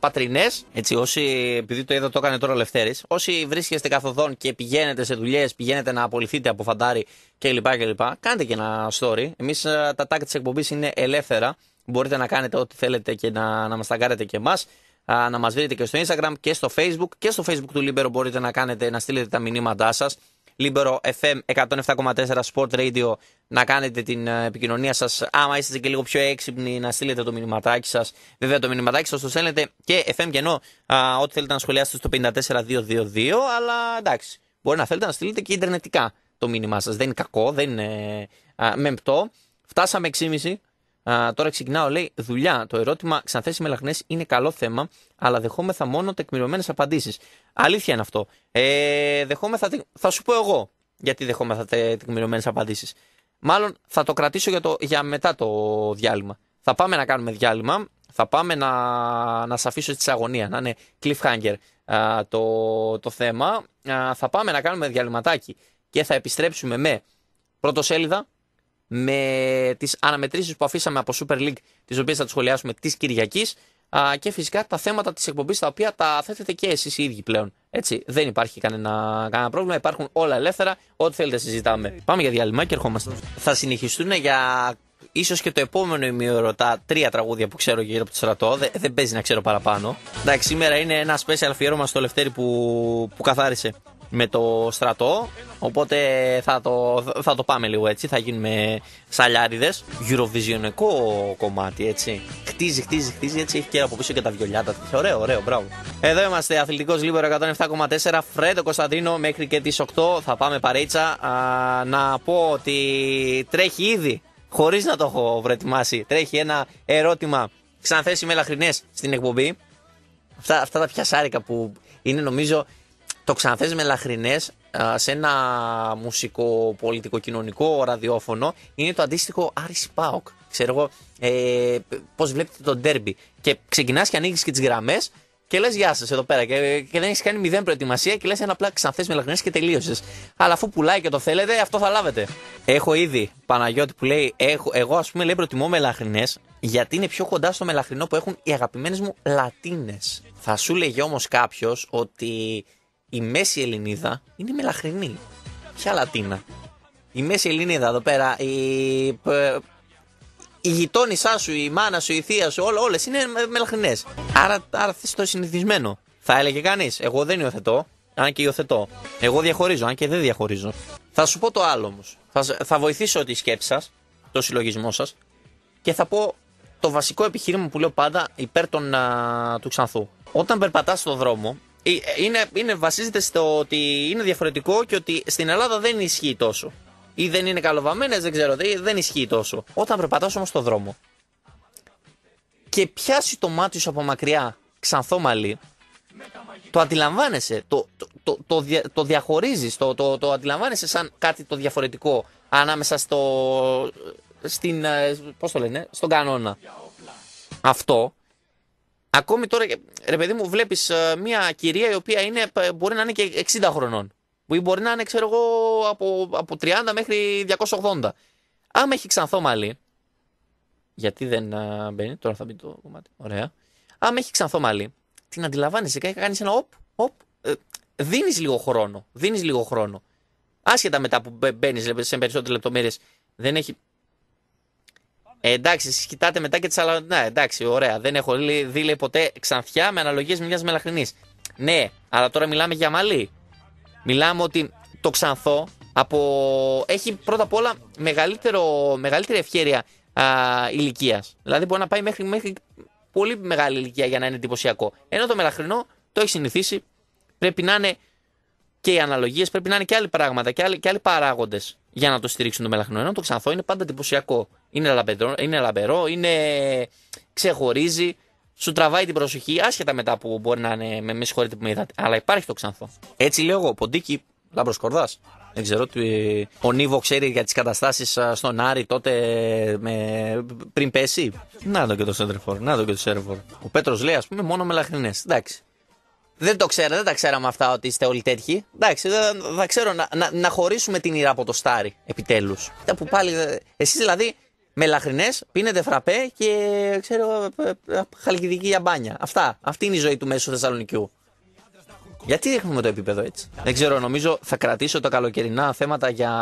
A: Πατρινές. Έτσι, όσοι, επειδή το είδα, το έκανε τώρα Λευτέρης. Όσοι βρίσκεστε καθοδόν και πηγαίνετε σε δουλειές, πηγαίνετε να απολυθείτε από φαντάρι κλπ. κλπ κάντε και ένα story. Εμείς ε, τα tag της εκπομπής είναι ελεύθερα. Μπορείτε να κάνετε ό,τι θέλετε και να, να μας ταγκάρετε και εμάς. Να μας βρείτε και στο Instagram και στο Facebook. Και στο Facebook του Λίμπερο μπορείτε να κάνετε, να στείλετε τα μηνύματά σας. Λίμπερο FM 107,4 Sport Radio να κάνετε την ε, επικοινωνία σας. Άμα είστε και λίγο πιο έξυπνοι, να στείλετε το μηνυματάκι σας. Βέβαια, το μηνυματάκι σας το στέλνετε και FM και α, ό,τι θέλετε να σχολιάσετε στο 54222. Αλλά εντάξει, μπορεί να θέλετε να στείλετε και ιντερνετικά το μήνυμά σας. Δεν είναι κακό, δεν είναι α, μεμπτό. Φτάσαμε 6,5 Α, τώρα ξεκινάω, λέει δουλειά. Το ερώτημα ξανθέσει με λαχνές είναι καλό θέμα, αλλά δεχόμεθα μόνο τεκμηρωμένες απαντήσεις. Αλήθεια είναι αυτό. Ε, δεχόμεθα, θα σου πω εγώ γιατί δεχόμεθα τεκμηρωμένες απαντήσεις. Μάλλον θα το κρατήσω για, το, για μετά το διάλειμμα. Θα πάμε να κάνουμε διάλειμμα. Θα πάμε να, να σα αφήσω τη αγωνία, να είναι cliffhanger α, το, το θέμα. Α, θα πάμε να κάνουμε διαλυματάκι και θα επιστρέψουμε με πρωτοσέλιδα, με τις αναμετρήσεις που αφήσαμε από Super League, τις οποίες θα τις σχολιάσουμε της Κυριακής και φυσικά τα θέματα της εκπομπής τα οποία τα θέτετε και εσείς οι ίδιοι πλέον. Έτσι, δεν υπάρχει κανένα, κανένα πρόβλημα, υπάρχουν όλα ελεύθερα, ό,τι θέλετε συζητάμε. Πάμε για διάλειμμα και ερχόμαστε. Θα συνεχιστούν για ίσως και το επόμενο ημίωρο τα τρία τραγούδια που ξέρω γύρω από το στρατό. δεν παίζει να ξέρω παραπάνω. Εντάξει, σήμερα είναι ένα special αφιέρωμα στο Λευτέρι που, που καθάρισε με το στρατό. Οπότε θα το, θα το πάμε λίγο έτσι. Θα γίνουμε σαλιάριδες. Eurovisionικό κομμάτι έτσι. Χτίζει, χτίζει, χτίζει. Έτσι έχει και από πίσω και τα βιολιάτα. Ωραίο, ωραίο, μπράβο. Εδώ είμαστε. Αθλητικός Λίμπερο 107,4. Φρέντο Κωνσταντίνο μέχρι και τις 8. Θα πάμε παρέτσα. να πω ότι τρέχει ήδη. Χωρίς να το έχω προετοιμάσει. Τρέχει ένα ερώτημα. Ξανθέσει με στην εκπομπή. Αυτά, αυτά τα πιασάρικα που είναι νομίζω το ξανθές με σε ένα μουσικό, πολιτικό, κοινωνικό ραδιόφωνο είναι το αντίστοιχο Άρης Πάοκ. Ξέρω εγώ ε, πώς βλέπετε το ντέρμπι. Και ξεκινάς και ανοίγεις και τις γραμμές και λες, γεια σας εδώ πέρα. Και, δεν έχεις κάνει μηδέν προετοιμασία και λες ένα απλά Ξανθές με και τελείωσες. Αλλά αφού πουλάει και το θέλετε, αυτό θα λάβετε. Έχω ήδη Παναγιώτη που λέει, έχω, εγώ ας πούμε λέει προτιμώ μελαχρινέ γιατί είναι πιο κοντά στο μελαχρινό που έχουν οι αγαπημένες μου λατίνες. Θα σου λέγει όμως κάποιος ότι η μέση Ελληνίδα είναι μελαχρινή. Ποια Λατίνα. Η μέση Ελληνίδα εδώ πέρα, η, η γειτόνισά σου, η μάνα σου, η θεία σου, όλε όλες είναι μελαχρινές. Άρα, άρα θες το συνηθισμένο. Θα έλεγε κανείς, εγώ δεν υιοθετώ, αν και υιοθετώ. Εγώ διαχωρίζω, αν και δεν διαχωρίζω. Θα σου πω το άλλο όμως. Θα, θα βοηθήσω τη σκέψη σας, το συλλογισμό σας και θα πω το βασικό επιχείρημα που λέω πάντα υπέρ των, του ξανθού. Όταν περπατάς στον δρόμο, ε, είναι, είναι, βασίζεται στο ότι είναι διαφορετικό και ότι στην Ελλάδα δεν ισχύει τόσο. Ή δεν είναι καλοβαμμένες, δεν ξέρω, δεν ισχύει τόσο. Όταν περπατάς όμως στον δρόμο και πιάσει το μάτι σου από μακριά ξανθό το αντιλαμβάνεσαι, το, το, το, το, διαχωρίζεις, το, το, το αντιλαμβάνεσαι σαν κάτι το διαφορετικό ανάμεσα στο, στην, ε, πώς το λένε, στον κανόνα. Αυτό Ακόμη τώρα, ρε παιδί μου, βλέπεις ε, μια κυρία η οποία είναι, μπορεί να είναι και 60 χρονών. Που μπορεί να είναι, ξέρω εγώ, από, από 30 μέχρι 280. Άμα έχει ξανθό μαλλί. Γιατί δεν ε, μπαίνει, τώρα θα μπει το κομμάτι. Ωραία. Άμα έχει ξανθό μαλλί, την αντιλαμβάνεσαι και κάνει ένα οπ, οπ. Ε, δίνεις Δίνει λίγο χρόνο. Δίνεις λίγο χρόνο. Άσχετα μετά που μπαίνει σε περισσότερες λεπτομέρειες. Δεν έχει ε, εντάξει, εσείς κοιτάτε μετά και τη Ναι, Εντάξει, ωραία. Δεν έχω δει λέει, ποτέ ξανθιά με αναλογίες μιας μελαχρινής. Ναι, αλλά τώρα μιλάμε για μαλλί. Μιλάμε ότι το ξανθό από... έχει πρώτα απ' όλα μεγαλύτερο, μεγαλύτερη ευχέρεια ηλικίας. Δηλαδή μπορεί να πάει μέχρι, μέχρι πολύ μεγάλη ηλικία για να είναι εντυπωσιακό. Ενώ το μελαχρινό το έχει συνηθίσει. Πρέπει να είναι και οι αναλογίες, πρέπει να είναι και άλλοι πράγματα και άλλοι, και άλλοι παράγοντες για να το στηρίξουν το μελαχρινό. Ενώ το ξανθό είναι πάντα εντυπωσιακό είναι, είναι λαμπερό, είναι, ξεχωρίζει, σου τραβάει την προσοχή, άσχετα μετά που μπορεί να είναι. Με, συγχωρείτε που με είδατε, αλλά υπάρχει το ξανθό. Έτσι λέω εγώ, ποντίκι, λάμπρο κορδάς. Δεν ξέρω ότι ο Νίβο ξέρει για τις καταστάσεις στον Άρη τότε με... πριν πέσει. Να το και το Σέντερφορ, να το και το Σέντερφορ. Ο Πέτρος λέει, ας πούμε, μόνο με λαχρινές. Εντάξει. Δεν το ξέραμε, δεν τα ξέραμε αυτά ότι είστε όλοι τέτοιοι. Εντάξει, θα, ξέρω να, να, να χωρίσουμε την ήρα από το στάρι, επιτέλους. που πάλι. Ε, Εσείς δηλαδή Μελαχρινές, πίνετε φραπέ και ξέρω ε, ε, χαλκιδική μπάνια. Αυτά. Αυτή είναι η ζωή του μέσου Θεσσαλονικιού. Γιατί έχουμε το επίπεδο έτσι. Δεν ξέρω, νομίζω θα κρατήσω τα καλοκαιρινά θέματα για...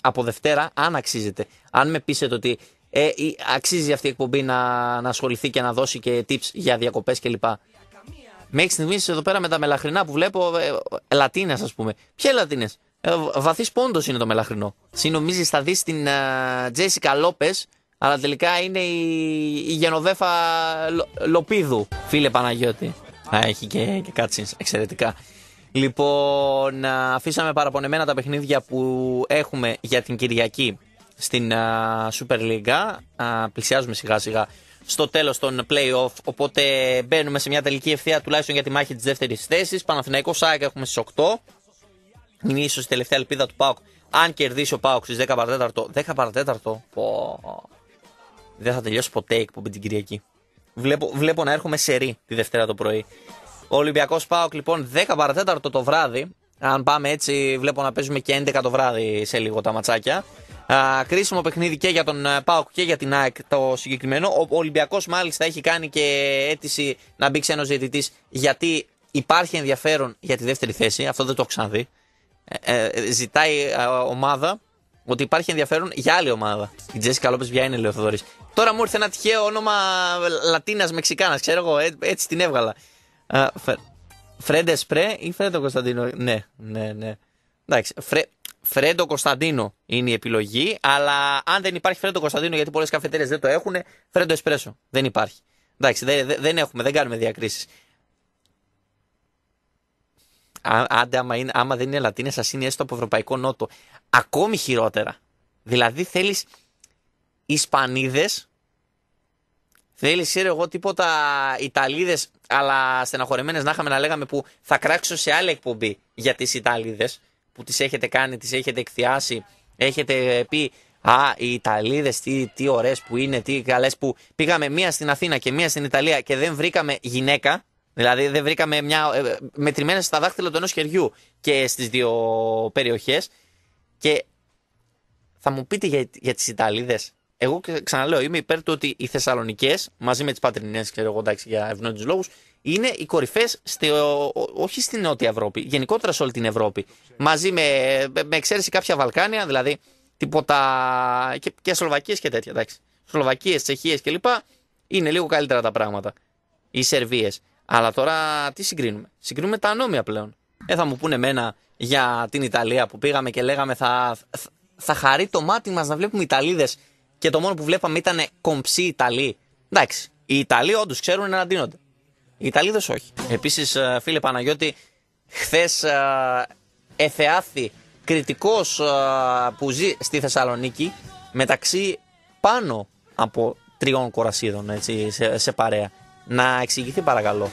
A: από Δευτέρα, αν αξίζεται. Αν με πείσετε ότι ε, αξίζει αυτή η εκπομπή να, να ασχοληθεί και να δώσει και tips για διακοπές κλπ. Μέχρι στιγμής εδώ πέρα με τα μελαχρινά που βλέπω, ε, λατίνες ας πούμε. Ποια λατίνες, ε, Βαθύς πόντος είναι το μελαχρινό. Συνομίζεις θα δεις την ε, Τζέσικα Λόπες, αλλά τελικά είναι η, Γενοδέφα Λοπίδου, φίλε Παναγιώτη. Α, έχει και, και εξαιρετικά. Λοιπόν, ε, αφήσαμε παραπονεμένα τα παιχνίδια που έχουμε για την Κυριακή στην uh, Super League. πλησιάζουμε σιγά σιγά στο τέλος των play-off, οπότε μπαίνουμε σε μια τελική ευθεία τουλάχιστον για τη μάχη της δεύτερης θέσης. Παναθηναϊκός Σάικα έχουμε στις 8 είναι ίσω η τελευταία ελπίδα του Πάουκ. Αν κερδίσει ο Πάουκ στι 10 παρατέταρτο. 10 παρατέταρτο. Πω. Δεν θα τελειώσει ποτέ η εκπομπή την Κυριακή. Βλέπω, βλέπω να έρχομαι σε τη Δευτέρα το πρωί. Ο Ολυμπιακός Πάουκ λοιπόν 10 παρατέταρτο το βράδυ. Αν πάμε έτσι, βλέπω να παίζουμε και 11 το βράδυ σε λίγο τα ματσάκια. Α, κρίσιμο παιχνίδι και για τον ε, Πάουκ και για την ΑΕΚ το συγκεκριμένο. Ο Ολυμπιακός μάλιστα έχει κάνει και αίτηση να μπει ξένος διαιτητής γιατί υπάρχει ενδιαφέρον για τη δεύτερη θέση. Αυτό δεν το έχω ξαναδεί. Ε, ε, ζητάει ε, ομάδα ότι υπάρχει ενδιαφέρον για άλλη ομάδα. Η Τζέσικα Λόπες ποια είναι, λέει Τώρα μου ήρθε ένα τυχαίο όνομα Λατίνας Μεξικάνας, ξέρω εγώ, έ, ε, έτσι την έβγαλα. Ε, φε, φρέντε Σπρέ ή Φρέντο Κωνσταντίνο. Ναι, ναι, ναι. Εντάξει, φρε, Φρέντο Κωνσταντίνο είναι η επιλογή, αλλά αν δεν υπάρχει Φρέντο Κωνσταντίνο, γιατί πολλές καφετέρειες δεν το έχουν, Φρέντο Εσπρέσο δεν υπάρχει. Εντάξει, δεν, δεν έχουμε, δεν κάνουμε διακρίσεις άντε άμα, δεν είναι Λατίνες, ας είναι έστω από Ευρωπαϊκό Νότο. Ακόμη χειρότερα. Δηλαδή θέλεις Ισπανίδες, θέλεις, ξέρω εγώ, τίποτα Ιταλίδες, αλλά στεναχωρημένε να είχαμε να λέγαμε που θα κράξω σε άλλη εκπομπή για τις Ιταλίδες που τις έχετε κάνει, τις έχετε εκθιάσει, έχετε πει Α, οι Ιταλίδες, τι, τι ωραίες που είναι, τι καλές που. Πήγαμε μία στην Αθήνα και μία στην Ιταλία και δεν βρήκαμε γυναίκα. Δηλαδή δεν βρήκαμε μια. Ε, στα δάχτυλα του ενός χεριού και στις δύο περιοχές. Και θα μου πείτε για, για τις Ιταλίδες. Εγώ ξαναλέω, είμαι υπέρ του ότι οι Θεσσαλονικές, μαζί με τις Πατρινές, και εγώ εντάξει, για ευνόητους λόγους, είναι οι κορυφές, όχι στην Νότια Ευρώπη, γενικότερα σε όλη την Ευρώπη. Μαζί με, με εξαίρεση κάποια Βαλκάνια, δηλαδή τίποτα. και, και Σλοβακίες και τέτοια. Εντάξει. Σλοβακίες, Τσεχίες κλπ. Είναι λίγο καλύτερα τα πράγματα. Οι Σερβίες. Αλλά τώρα τι συγκρίνουμε. Συγκρίνουμε τα ανώμια πλέον. Ε, θα μου πούνε εμένα για την Ιταλία που πήγαμε και λέγαμε θα, θα χαρεί το μάτι μας να βλέπουμε Ιταλίδες και το μόνο που βλέπαμε ήταν κομψή Ιταλή. Εντάξει, οι Ιταλοί όντως ξέρουν να αντίνονται. Οι Ιταλίδες όχι. Επίσης, ε, φίλε Παναγιώτη, χθες ε, εθεάθη κριτικός ε, που ζει στη Θεσσαλονίκη μεταξύ πάνω από τριών κορασίδων έτσι, σε, σε παρέα να εξηγηθεί παρακαλώ.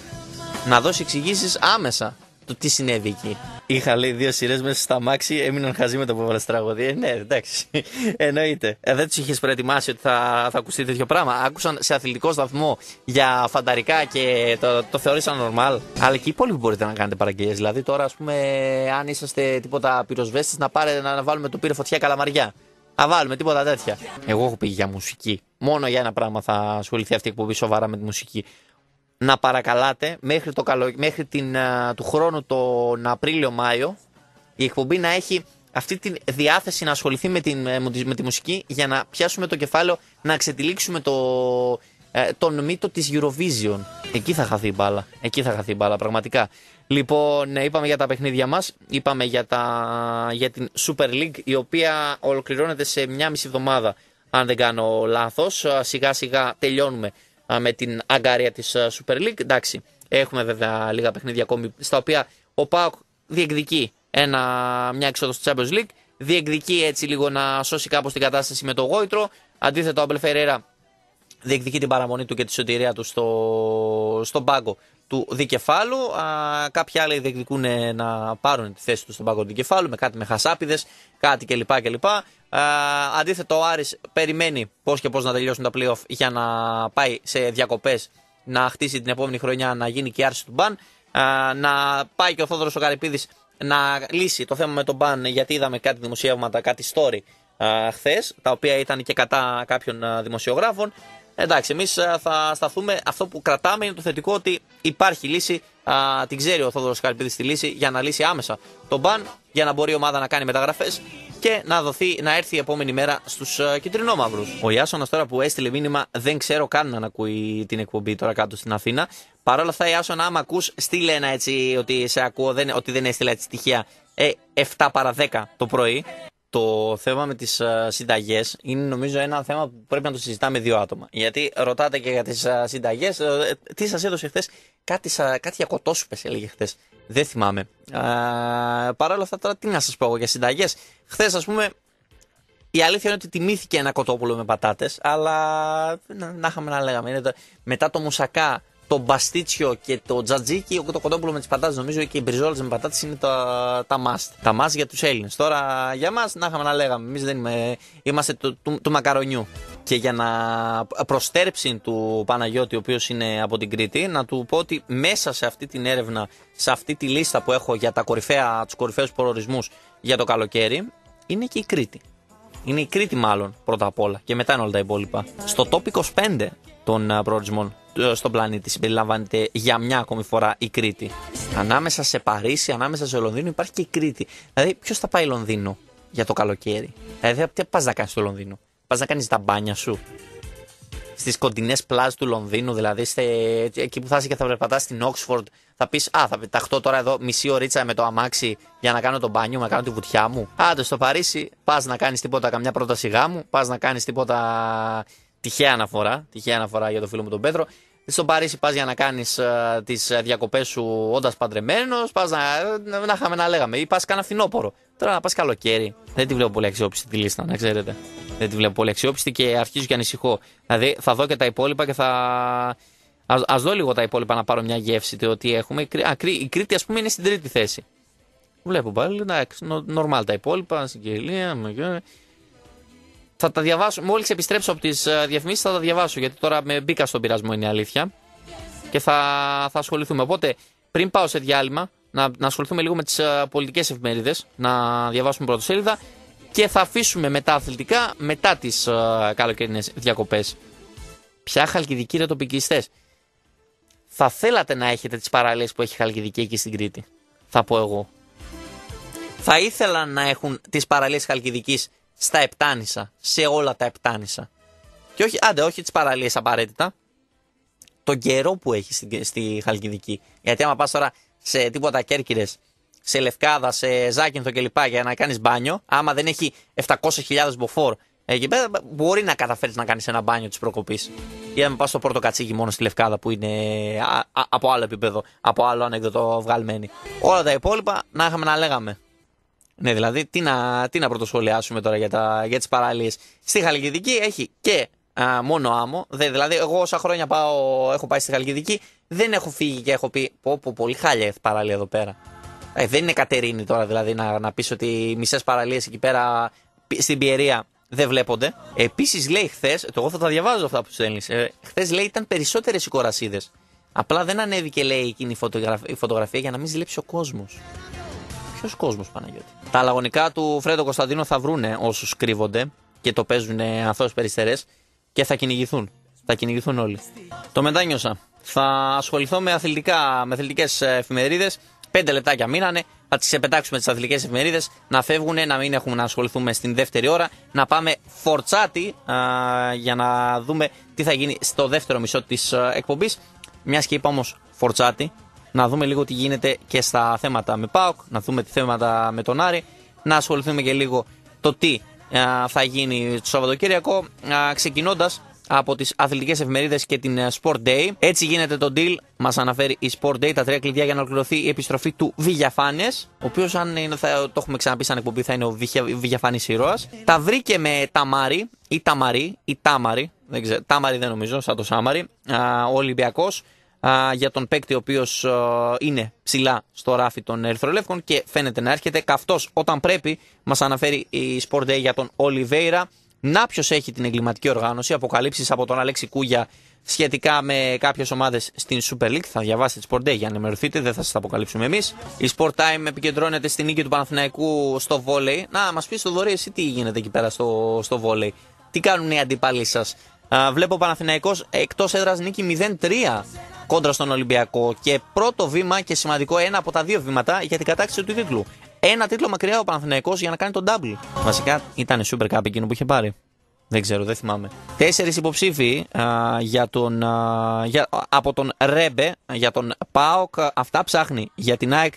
A: Να δώσει εξηγήσεις άμεσα το τι συνέβη εκεί. Είχα λέει δύο σειρές μέσα στα μάξι, έμειναν χαζοί με το που έβαλες τραγωδία. Ε, ναι, εντάξει. [laughs] Εννοείται. Ε, δεν τους είχες προετοιμάσει ότι θα, θα ακουστεί τέτοιο πράγμα. Άκουσαν σε αθλητικό σταθμό για φανταρικά και το, το θεωρήσαν normal. Αλλά και οι υπόλοιποι μπορείτε να κάνετε παραγγελίες. Δηλαδή τώρα, ας πούμε, αν είσαστε τίποτα πυροσβέστης, να, πάρε, να βάλουμε το πύρο φωτιά καλαμαριά. Να βάλουμε τίποτα τέτοια. Εγώ έχω πει για μουσική μόνο για ένα πράγμα θα ασχοληθεί αυτή η εκπομπή σοβαρά με τη μουσική. Να παρακαλάτε μέχρι, το καλο... μέχρι την, του χρόνου τον Απρίλιο-Μάιο η εκπομπή να έχει αυτή τη διάθεση να ασχοληθεί με, την, ε, με τη μουσική για να πιάσουμε το κεφάλαιο, να ξετυλίξουμε το, ε, τον μύτο της Eurovision. Εκεί θα χαθεί η μπάλα. Εκεί θα χαθεί η μπάλα, πραγματικά. Λοιπόν, ε, είπαμε για τα παιχνίδια μας, είπαμε για, τα, για την Super League, η οποία ολοκληρώνεται σε μια μισή εβδομάδα αν δεν κάνω λάθος. Σιγά σιγά τελειώνουμε με την αγκάρια της Super League. Εντάξει, έχουμε βέβαια λίγα παιχνίδια ακόμη στα οποία ο ΠΑΟΚ διεκδικεί ένα, μια έξοδος στη Champions League. Διεκδικεί έτσι λίγο να σώσει κάπως την κατάσταση με το γόητρο. Αντίθετα, ο Αμπελ διεκδικεί την παραμονή του και τη σωτηρία του στο, στον πάγκο του δικεφάλου. Α, κάποιοι άλλοι διεκδικούν ε, να πάρουν τη θέση τους στον πάγκο του δικεφάλου με κάτι με χασάπιδε, κάτι κλπ. κλπ. Α, αντίθετο, ο Άρης περιμένει πώς και πώς να τελειώσουν τα playoff για να πάει σε διακοπές, να χτίσει την επόμενη χρονιά να γίνει και η άρση του μπαν. Α, να πάει και ο Θόδωρος ο να λύσει το θέμα με τον μπαν, γιατί είδαμε κάτι δημοσιεύματα, κάτι story χθες, τα οποία ήταν και κατά κάποιων δημοσιογράφων. Εντάξει, εμείς ε, θα σταθούμε. Αυτό που κρατάμε είναι το θετικό ότι υπάρχει λύση. Α, την ξέρει ο Θόδωρος Καρπίδης τη λύση για να λύσει άμεσα τον μπαν, για να μπορεί η ομάδα να κάνει μεταγραφές και να, δοθεί, να έρθει η επόμενη μέρα στους ε, κυτρινόμαυρου. Ο Ιάσονας τώρα που έστειλε μήνυμα, δεν ξέρω καν να ακούει την εκπομπή τώρα κάτω στην Αθήνα. Παρ' όλα αυτά, Ιάσονα, άμα ακούς, στείλε ένα έτσι ότι σε ακούω, δεν, ότι δεν έστειλε έτσι τυχαία. Ε, 7 παρα 10 το πρωί το θέμα με τις ε, συνταγές είναι νομίζω ένα θέμα που πρέπει να το συζητάμε δύο άτομα. Γιατί ρωτάτε και για τις ε, συνταγές, ε, τι σας έδωσε χθες, κάτι, κάτι για κοτόσουπες έλεγε χθες. Δεν θυμάμαι. Παρά όλα αυτά τώρα τι να σας πω για συνταγές. Χθες ας πούμε η αλήθεια είναι ότι τιμήθηκε ένα κοτόπουλο με πατάτες αλλά να, να είχαμε να λέγαμε. Μετά το μουσακά το μπαστίτσιο και το τζατζίκι, το κοντόπουλο με τις πατάτες νομίζω και οι μπριζόλες με πατάτες είναι τα, τα must. Τα must για τους Έλληνες. Τώρα για μα, να είχαμε να λέγαμε. Εμείς δεν είμαι, είμαστε του, του, του μακαρονιού. Και για να προστέρψει του Παναγιώτη, ο οποίος είναι από την Κρήτη, να του πω ότι μέσα σε αυτή την έρευνα, σε αυτή τη λίστα που έχω για τα κορυφαία, τους κορυφαίους προορισμούς για το καλοκαίρι, είναι και η Κρήτη. Είναι η Κρήτη, μάλλον πρώτα απ' όλα και μετά είναι όλα τα υπόλοιπα. Στο top 25 των προορισμών ε, ε, στον πλανήτη συμπεριλαμβάνεται για μια ακόμη φορά η Κρήτη. Ανάμεσα σε Παρίσι, ανάμεσα σε Λονδίνο υπάρχει και η Κρήτη. Δηλαδή, ποιος θα πάει Λονδίνο για το καλοκαίρι. Δηλαδή, τι πας να κάνεις στο Λονδίνο. Πας να κάνεις τα μπάνια σου στις κοντινές πλάζ του Λονδίνου, δηλαδή εκεί που θα είσαι και θα περπατάς στην Oxford, θα πεις Α, θα πεταχτώ τώρα εδώ μισή ωρίτσα με το αμάξι για να κάνω το μπάνιο, να κάνω τη βουτιά μου. Άντε στο Παρίσι, πας να κάνεις τίποτα, καμιά πρόταση γάμου, πας να κάνεις τίποτα. Τυχαία αναφορά, τυχαία αναφορά για το φίλο μου τον Πέτρο. Στο Παρίσι πας για να κάνεις uh, ε, τις διακοπές σου όντας παντρεμένος, πας να, ε, να, να, να λέγαμε, ή πας κανένα φθινόπωρο. Τώρα να πας καλοκαίρι. Δεν τη βλέπω πολύ αξιόπιστη τη λίστα, να ξέρετε. Δεν τη βλέπω πολύ αξιόπιστη και αρχίζω και ανησυχώ. Δηλαδή θα δω και τα υπόλοιπα και θα. ας δω λίγο τα υπόλοιπα να πάρω μια γεύση ότι έχουμε. Α, η Κρήτη, ας πούμε, είναι στην τρίτη θέση. Βλέπω πάλι, εντάξει, νορμάλ τα υπόλοιπα, συγκυρία. Θα τα διαβάσω, μόλις επιστρέψω από τις ε, διαφημίσεις θα τα διαβάσω γιατί τώρα με μπήκα στον πειρασμό, είναι η αλήθεια. Και θα, θα ασχοληθούμε. Οπότε, πριν πάω σε διάλειμμα, να, να ασχοληθούμε λίγο με τις ε, πολιτικές εφημερίδες, να διαβάσουμε πρώτο σελίδα και θα αφήσουμε μετά αθλητικά μετά τις uh, ε, καλοκαιρινές διακοπές. Ποια χαλκιδική ρε τοπικιστές. Θα θέλατε να έχετε τις παραλίες που έχει η χαλκιδική εκεί στην Κρήτη. Θα πω εγώ. Θα ήθελα να έχουν τις παραλίες χαλκιδικής στα Επτάνησα. Σε όλα τα Επτάνησα. Και όχι, άντε, όχι τις παραλίες απαραίτητα. Το καιρό που έχει στη, στη Χαλκιδική. Γιατί άμα πας τώρα σε τίποτα κέρκυρες σε Λευκάδα, σε Ζάκυνθο κλπ. για να κάνεις μπάνιο, άμα δεν έχει 700.000 μποφόρ εκεί πέρα, μπορεί να καταφέρεις να κάνεις ένα μπάνιο της προκοπής. για να πας στο πρώτο κατσίκι μόνο στη Λευκάδα που είναι από άλλο επίπεδο, από άλλο ανέκδοτο βγαλμένη. Όλα τα υπόλοιπα να είχαμε να λέγαμε. Ναι, δηλαδή τι να, τι να πρωτοσχολιάσουμε τώρα για, τα, για τις παραλίες. Στη Χαλκιδική έχει και α, μόνο άμμο. δηλαδή, εγώ όσα χρόνια πάω, έχω πάει στη Χαλκιδική, δεν έχω φύγει και έχω πει πω, πω πολύ χάλια παραλία εδώ πέρα. Ε, δεν είναι Κατερίνη τώρα δηλαδή να, να πεις ότι οι μισές παραλίες εκεί πέρα στην Πιερία δεν βλέπονται. Επίσης λέει χθες, το εγώ θα τα διαβάζω αυτά που στέλνεις. Ε, χθες λέει ήταν περισσότερες οι κορασίδες. Απλά δεν ανέβηκε λέει εκείνη η, η φωτογραφία για να μην ζηλέψει ο κόσμος. Ποιος κόσμος Παναγιώτη. Τα λαγωνικά του Φρέντο Κωνσταντίνο θα βρούνε όσους κρύβονται και το παίζουν ε, αθώες περιστερές και θα κυνηγηθούν. Θα κυνηγηθούν όλοι. Το μετάνιωσα. Θα ασχοληθώ με αθλητικά, με αθλητικές ε, εφημερίδες. Πέντε λεπτάκια μείνανε. Θα τις επετάξουμε τις αθλητικές εφημερίδες να φεύγουν, να μην έχουμε να ασχοληθούμε στην δεύτερη ώρα. Να πάμε φορτσάτη για να δούμε τι θα γίνει στο δεύτερο μισό της εκπομπής. Μιας και είπα όμως φορτσάτη, να δούμε λίγο τι γίνεται και στα θέματα με ΠΑΟΚ, να δούμε τι θέματα με τον Άρη, να ασχοληθούμε και λίγο το τι θα γίνει το Σαββατοκύριακο. Ξεκινώντας από τις αθλητικές εφημερίδες και την ε, Sport Day. Έτσι γίνεται το deal, μας αναφέρει η Sport Day, τα τρία κλειδιά για να ολοκληρωθεί η επιστροφή του Βηγιαφάνες, ο οποίος, αν είναι, θα, το έχουμε ξαναπεί σαν εκπομπή, θα είναι ο Βηγιαφάνης Ηρώα. Τα βρήκε με Ταμάρι ή Ταμαρί ή Τάμαρι, δεν ξέρω, Τάμαρι δεν νομίζω, σαν το Σάμαρι, ο Ολυμπιακός. Για τον παίκτη ο οποίος είναι ψηλά στο ράφι των Ερθρολεύκων και φαίνεται να έρχεται καυτός όταν πρέπει, μας αναφέρει η Sport Day για τον Ολιβέηρα να ποιος έχει την εγκληματική οργάνωση, αποκαλύψεις από τον Αλέξη Κούγια σχετικά με κάποιες ομάδες στην Super League. Θα διαβάσετε τη Sport Day για να ενημερωθείτε, δεν θα σας τα αποκαλύψουμε εμείς. Η Sport Time επικεντρώνεται στην νίκη του Παναθηναϊκού στο βόλεϊ. Να μας πεις στο δωρή, εσύ τι γίνεται εκεί πέρα στο, βόλεϊ. Τι κάνουν οι αντιπαλοί σας. Βλέπω Παναθηναϊκός εκτός έδρας νίκη 0-3 κόντρα στον Ολυμπιακό και πρώτο βήμα και σημαντικό ένα από τα δύο βήματα για την κατάκτηση του τίτλου. Ένα τίτλο μακριά ο Παναθηναϊκός για να κάνει τον double. Βασικά ήταν η Super Cup εκείνο που είχε πάρει. Δεν ξέρω, δεν θυμάμαι. Τέσσερις υποψήφοι για τον, για, από τον Ρέμπε, για τον Πάοκ. Αυτά ψάχνει. Για την ΑΕΚ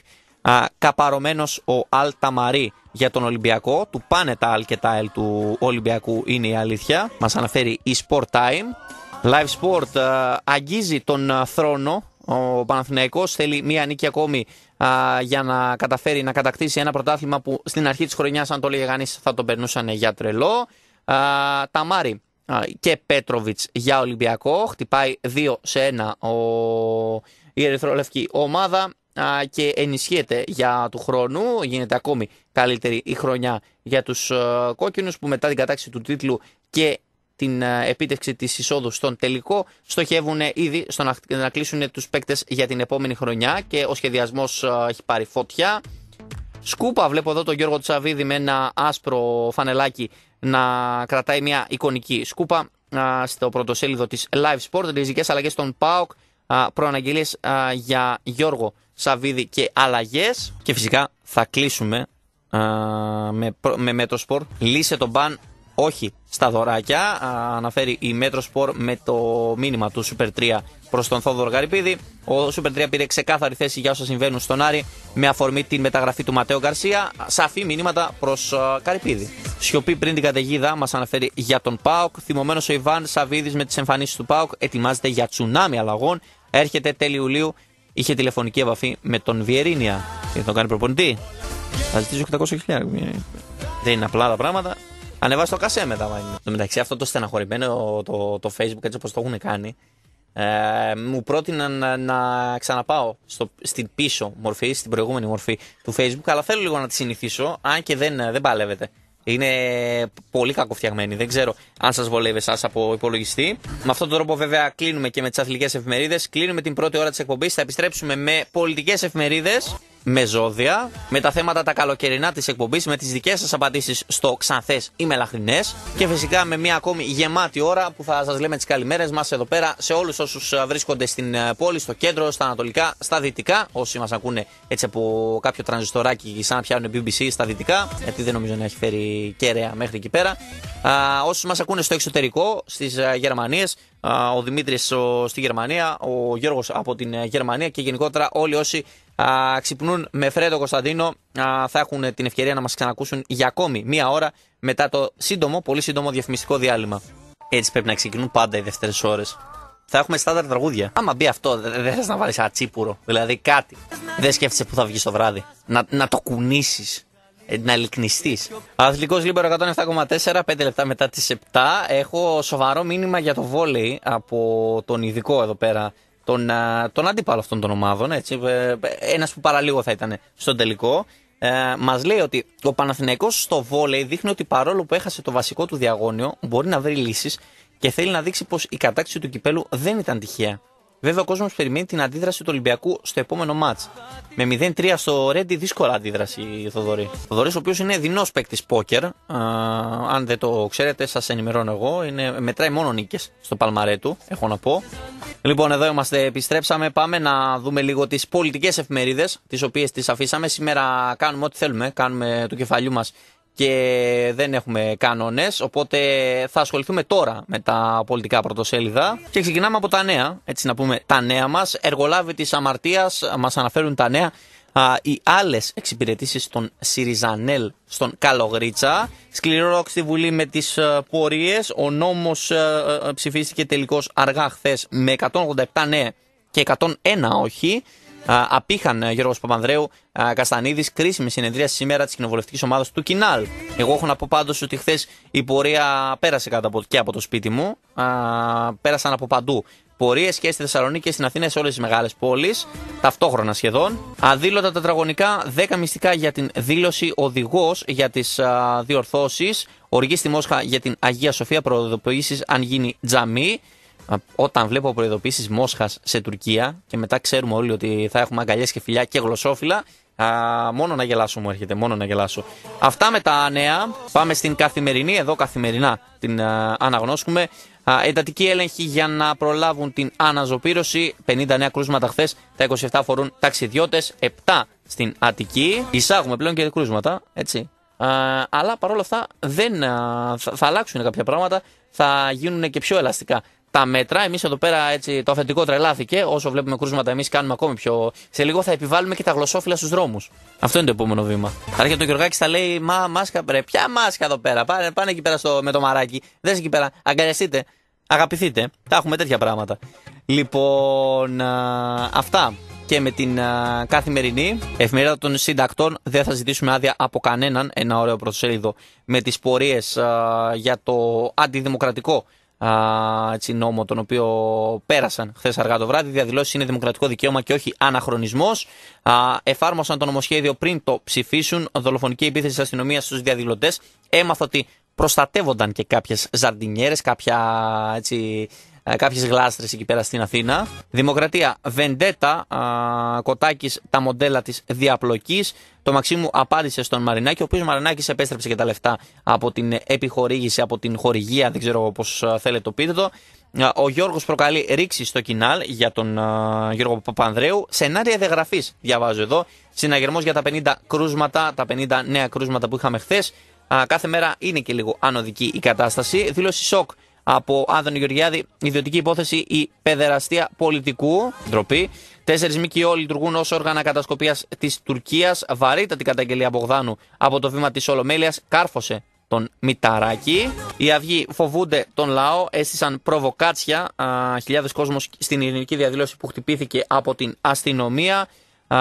A: καπαρωμένος ο Άλταμαρί για τον Ολυμπιακό. Του πάνε τα Αλ και τα Ελ του Ολυμπιακού, είναι η αλήθεια. Μας αναφέρει η Sport Time. Live Sport αγγίζει τον θρόνο. Ο Παναθηναϊκός θέλει μία νίκη ακόμη α, για να καταφέρει να κατακτήσει ένα πρωτάθλημα που στην αρχή της χρονιάς, αν το λέγε κανείς, θα τον περνούσαν για τρελό. Α, Ταμάρη και Πέτροβιτ για Ολυμπιακό. Χτυπάει 2 σε 1 ο, η ερυθρολευκή ομάδα και ενισχύεται για του χρόνου. Γίνεται ακόμη καλύτερη η χρονιά για τους κόκκινους που μετά την κατάξη του τίτλου και την ε, επίτευξη της εισόδου στον τελικό. Στοχεύουν ε, ήδη στο να, να κλείσουν ε, τους παίκτες για την επόμενη χρονιά και ο σχεδιασμός έχει πάρει φωτιά. Σκούπα, βλέπω εδώ τον Γιώργο Τσαβίδη με ένα άσπρο φανελάκι να κρατάει μια εικονική σκούπα στο πρωτοσέλιδο της Live Sport. Ριζικές αλλαγές στον ΠΑΟΚ, προαναγγελίες για Γιώργο Σαβίδη και αλλαγές. Και φυσικά θα κλείσουμε με, με, με Λύσε τον μπαν όχι στα δωράκια. Α, αναφέρει η Μέτρο Σπορ με το μήνυμα του Super 3 προς τον Θόδωρο Γαρυπίδη. Ο Super 3 πήρε ξεκάθαρη θέση για όσα συμβαίνουν στον Άρη με αφορμή την μεταγραφή του Ματέο Γκαρσία. Σαφή μηνύματα προς Καρυπίδη. Σιωπή πριν την καταιγίδα μας αναφέρει για τον Πάοκ. Θυμωμένος ο Ιβάν Σαβίδης με τις εμφανίσεις του Πάοκ ετοιμάζεται για τσουνάμι αλλαγών. Έρχεται τέλη Ιουλίου. Είχε τηλεφωνική επαφή με τον Βιερίνια. Για τον κάνει προπονητή. Θα ζητήσω 800.000. Δεν είναι απλά τα πράγματα. Ανεβάζει το κασέ μετά. Εν τω μεταξύ, αυτό το στεναχωρημένο το, το Facebook έτσι όπως το έχουν κάνει, ε, μου πρότειναν να, να ξαναπάω στο, στην πίσω μορφή, στην προηγούμενη μορφή του Facebook, αλλά θέλω λίγο να τη συνηθίσω, αν και δεν, ε, δεν Είναι πολύ κακοφτιαγμένη. Δεν ξέρω αν σας βολεύει εσάς από υπολογιστή. Με αυτόν τον τρόπο, βέβαια, κλείνουμε και με τις αθλητικές εφημερίδες. Κλείνουμε την πρώτη ώρα της εκπομπής. Θα επιστρέψουμε με πολιτικές εφημερίδες με ζώδια, με τα θέματα τα καλοκαιρινά της εκπομπής, με τις δικές σας απαντήσεις στο ξανθές ή μελαχρινέ και φυσικά με μια ακόμη γεμάτη ώρα που θα σας λέμε τις καλημέρες μας εδώ πέρα σε όλους όσους ε, βρίσκονται στην ε, πόλη, στο κέντρο, στα ανατολικά, στα δυτικά. Όσοι μας ακούνε έτσι από κάποιο τρανζιστοράκι σαν να πιάνουν BBC στα δυτικά, γιατί δεν νομίζω να έχει φέρει κέραια μέχρι εκεί πέρα. Όσοι μας ακούνε στο εξωτερικό, στις ε, Γερμανίες, ο Δημήτρης στη Γερμανία, ο Γιώργος από την Γερμανία και γενικότερα όλοι όσοι α, ξυπνούν με Φρέντο Κωνσταντίνο α, θα έχουν την ευκαιρία να μας ξανακούσουν για ακόμη μία ώρα μετά το σύντομο, πολύ σύντομο διαφημιστικό διάλειμμα. Έτσι πρέπει να ξεκινούν πάντα οι δεύτερες ώρες. Θα έχουμε στάνταρ τραγούδια. Άμα μπει αυτό, δεν δε θες να βάλεις ατσίπουρο. Δηλαδή κάτι. Δεν σκέφτεσαι που θα βγεις το βράδυ. Να, να το κουνήσεις. Ε, να λυκνιστεί. Αθλητικός Λίμπερο 107,4, 5 λεπτά μετά τις 7. Έχω σοβαρό μήνυμα για το βόλεϊ από τον ειδικό εδώ πέρα τον, τον αντίπαλο αυτών των ομάδων. Έτσι, ε, ένας που παραλίγο θα ήταν στον τελικό. Ε, Μας λέει ότι ο Παναθηναϊκός στο βόλεϊ δείχνει ότι παρόλο που έχασε το βασικό του διαγώνιο, μπορεί να βρει λύσεις και θέλει να δείξει πως η κατάκτηση του κυπέλου δεν ήταν τυχαία. Βέβαια, ο κόσμος περιμένει την αντίδραση του Ολυμπιακού στο επόμενο ματ. Με 0-3 στο Ρέντι, δύσκολα αντίδραση η Θοδωρή. Ο Θοδωρής, ο οποίος είναι δεινός παίκτης πόκερ, αν δεν το ξέρετε, σας ενημερώνω εγώ. Είναι, μετράει μόνο νίκες στο παλμαρέ του, έχω να πω. Λοιπόν, εδώ είμαστε, επιστρέψαμε. Πάμε να δούμε λίγο τις πολιτικές εφημερίδες, τις οποίες τις αφήσαμε. Σήμερα κάνουμε ό,τι θέλουμε. Κάνουμε του κεφαλιού μας και δεν έχουμε κανόνες. Οπότε θα ασχοληθούμε τώρα με τα πολιτικά πρωτοσέλιδα. Και ξεκινάμε από τα νέα. Έτσι να πούμε τα νέα μας. Εργολάβη της Αμαρτίας μας αναφέρουν τα νέα. οι άλλες εξυπηρετήσεις των Σιριζανέλ στον Καλογρίτσα. Σκληρό στη Βουλή με τις ε, πορείες. Ο νόμος ε, ε, ψηφίστηκε τελικώς αργά χθες με 187 ναι και 101 όχι απήχαν ε, Γιώργος Παπανδρέου Καστανίδης. Κρίσιμη συνεδρία σήμερα της κοινοβουλευτικής ομάδας του Κινάλ. Εγώ έχω να πω πάντως ότι χθες η πορεία πέρασε από, και από το σπίτι μου. πέρασαν από παντού πορείες και στη Θεσσαλονίκη και στην Αθήνα, σε όλες τις μεγάλες πόλεις, ταυτόχρονα σχεδόν. Αδήλωτα τετραγωνικά, 10 μυστικά για την δήλωση, οδηγός για τις διορθώσει, οργή στη Μόσχα για την Αγία Σοφία, προοδοποιήσει αν γίνει τζαμί. Όταν βλέπω προειδοποίησει Μόσχας σε Τουρκία και μετά ξέρουμε όλοι ότι θα έχουμε αγκαλιές και φιλιά και γλωσσόφυλλα, Α, μόνο να γελάσω μου έρχεται, μόνο να γελάσω. Αυτά με τα νέα. Πάμε στην καθημερινή, εδώ καθημερινά την α, αναγνώσκουμε. Α, εντατική έλεγχη για να προλάβουν την αναζωπήρωση. 50 νέα κρούσματα χθες. Τα 27 αφορούν ταξιδιώτες. 7 στην Αττική. Εισάγουμε πλέον και κρούσματα. Έτσι. αλλά παρόλα αυτά δεν, θα, θα αλλάξουν κάποια πράγματα. Θα γίνουν και πιο ελαστικά τα μέτρα. Εμείς εδώ πέρα έτσι, το αφεντικό τρελάθηκε. Όσο βλέπουμε κρούσματα, εμείς κάνουμε ακόμη πιο. Σε λίγο θα επιβάλλουμε και τα γλωσσόφυλλα στους δρόμους. Αυτό είναι το επόμενο βήμα. Άρχεται το Γιωργάκης, θα λέει Μα μάσκα, πρέ, ποια μάσκα εδώ πέρα. Πάνε, πάνε εκεί πέρα στο, με το μαράκι. Δες εκεί πέρα. Αγκαλιαστείτε. Αγαπηθείτε. Τα έχουμε τέτοια πράγματα. Λοιπόν, αυτά και με την καθημερινή εφημερίδα των συντακτών. Δεν θα ζητήσουμε άδεια από κανέναν. Ένα ωραίο πρωτοσέλιδο με τις πορείες για το αντιδημοκρατικό α, έτσι, νόμο τον οποίο πέρασαν χθες αργά το βράδυ. Διαδηλώσεις είναι δημοκρατικό δικαίωμα και όχι αναχρονισμός. Εφάρμοσαν το νομοσχέδιο πριν το ψηφίσουν. Δολοφονική επίθεση της αστυνομίας στους διαδηλωτές. Έμαθα ότι προστατεύονταν και κάποιες ζαρντινιέρες, κάποια έτσι, ε, κάποιες γλάστρες εκεί πέρα στην Αθήνα. Δημοκρατία, Βεντέτα, Κοτάκης, τα μοντέλα της διαπλοκής. Το Μαξίμου απάντησε στον Μαρινάκη, ο οποίος Μαρινάκης επέστρεψε και τα λεφτά από την επιχορήγηση, από την χορηγία, δεν ξέρω πώς θέλετε το πείτε το. Ο Γιώργος προκαλεί ρήξη στο κοινάλ για τον Γιώργο Παπανδρέου. Σενάρια διαγραφής διαβάζω εδώ. Συναγερμός για τα 50 κρούσματα, τα 50 νέα κρούσματα που είχαμε χθες. Κάθε μέρα είναι και λίγο ανωδική η κατάσταση. Δήλωση σοκ από Άδωνη Γεωργιάδη, ιδιωτική υπόθεση η παιδεραστία πολιτικού. Ντροπή. Τέσσερις ΜΚΟ λειτουργούν ως όργανα κατασκοπίας της Τουρκίας. Βαρύτατη καταγγελία Μπογδάνου από το βήμα της Ολομέλειας. Κάρφωσε τον Μηταράκη. Οι Αυγοί φοβούνται τον λαό, έστησαν προβοκάτσια. Χιλιάδες κόσμος στην ειρηνική διαδήλωση που χτυπήθηκε από την αστυνομία. Α,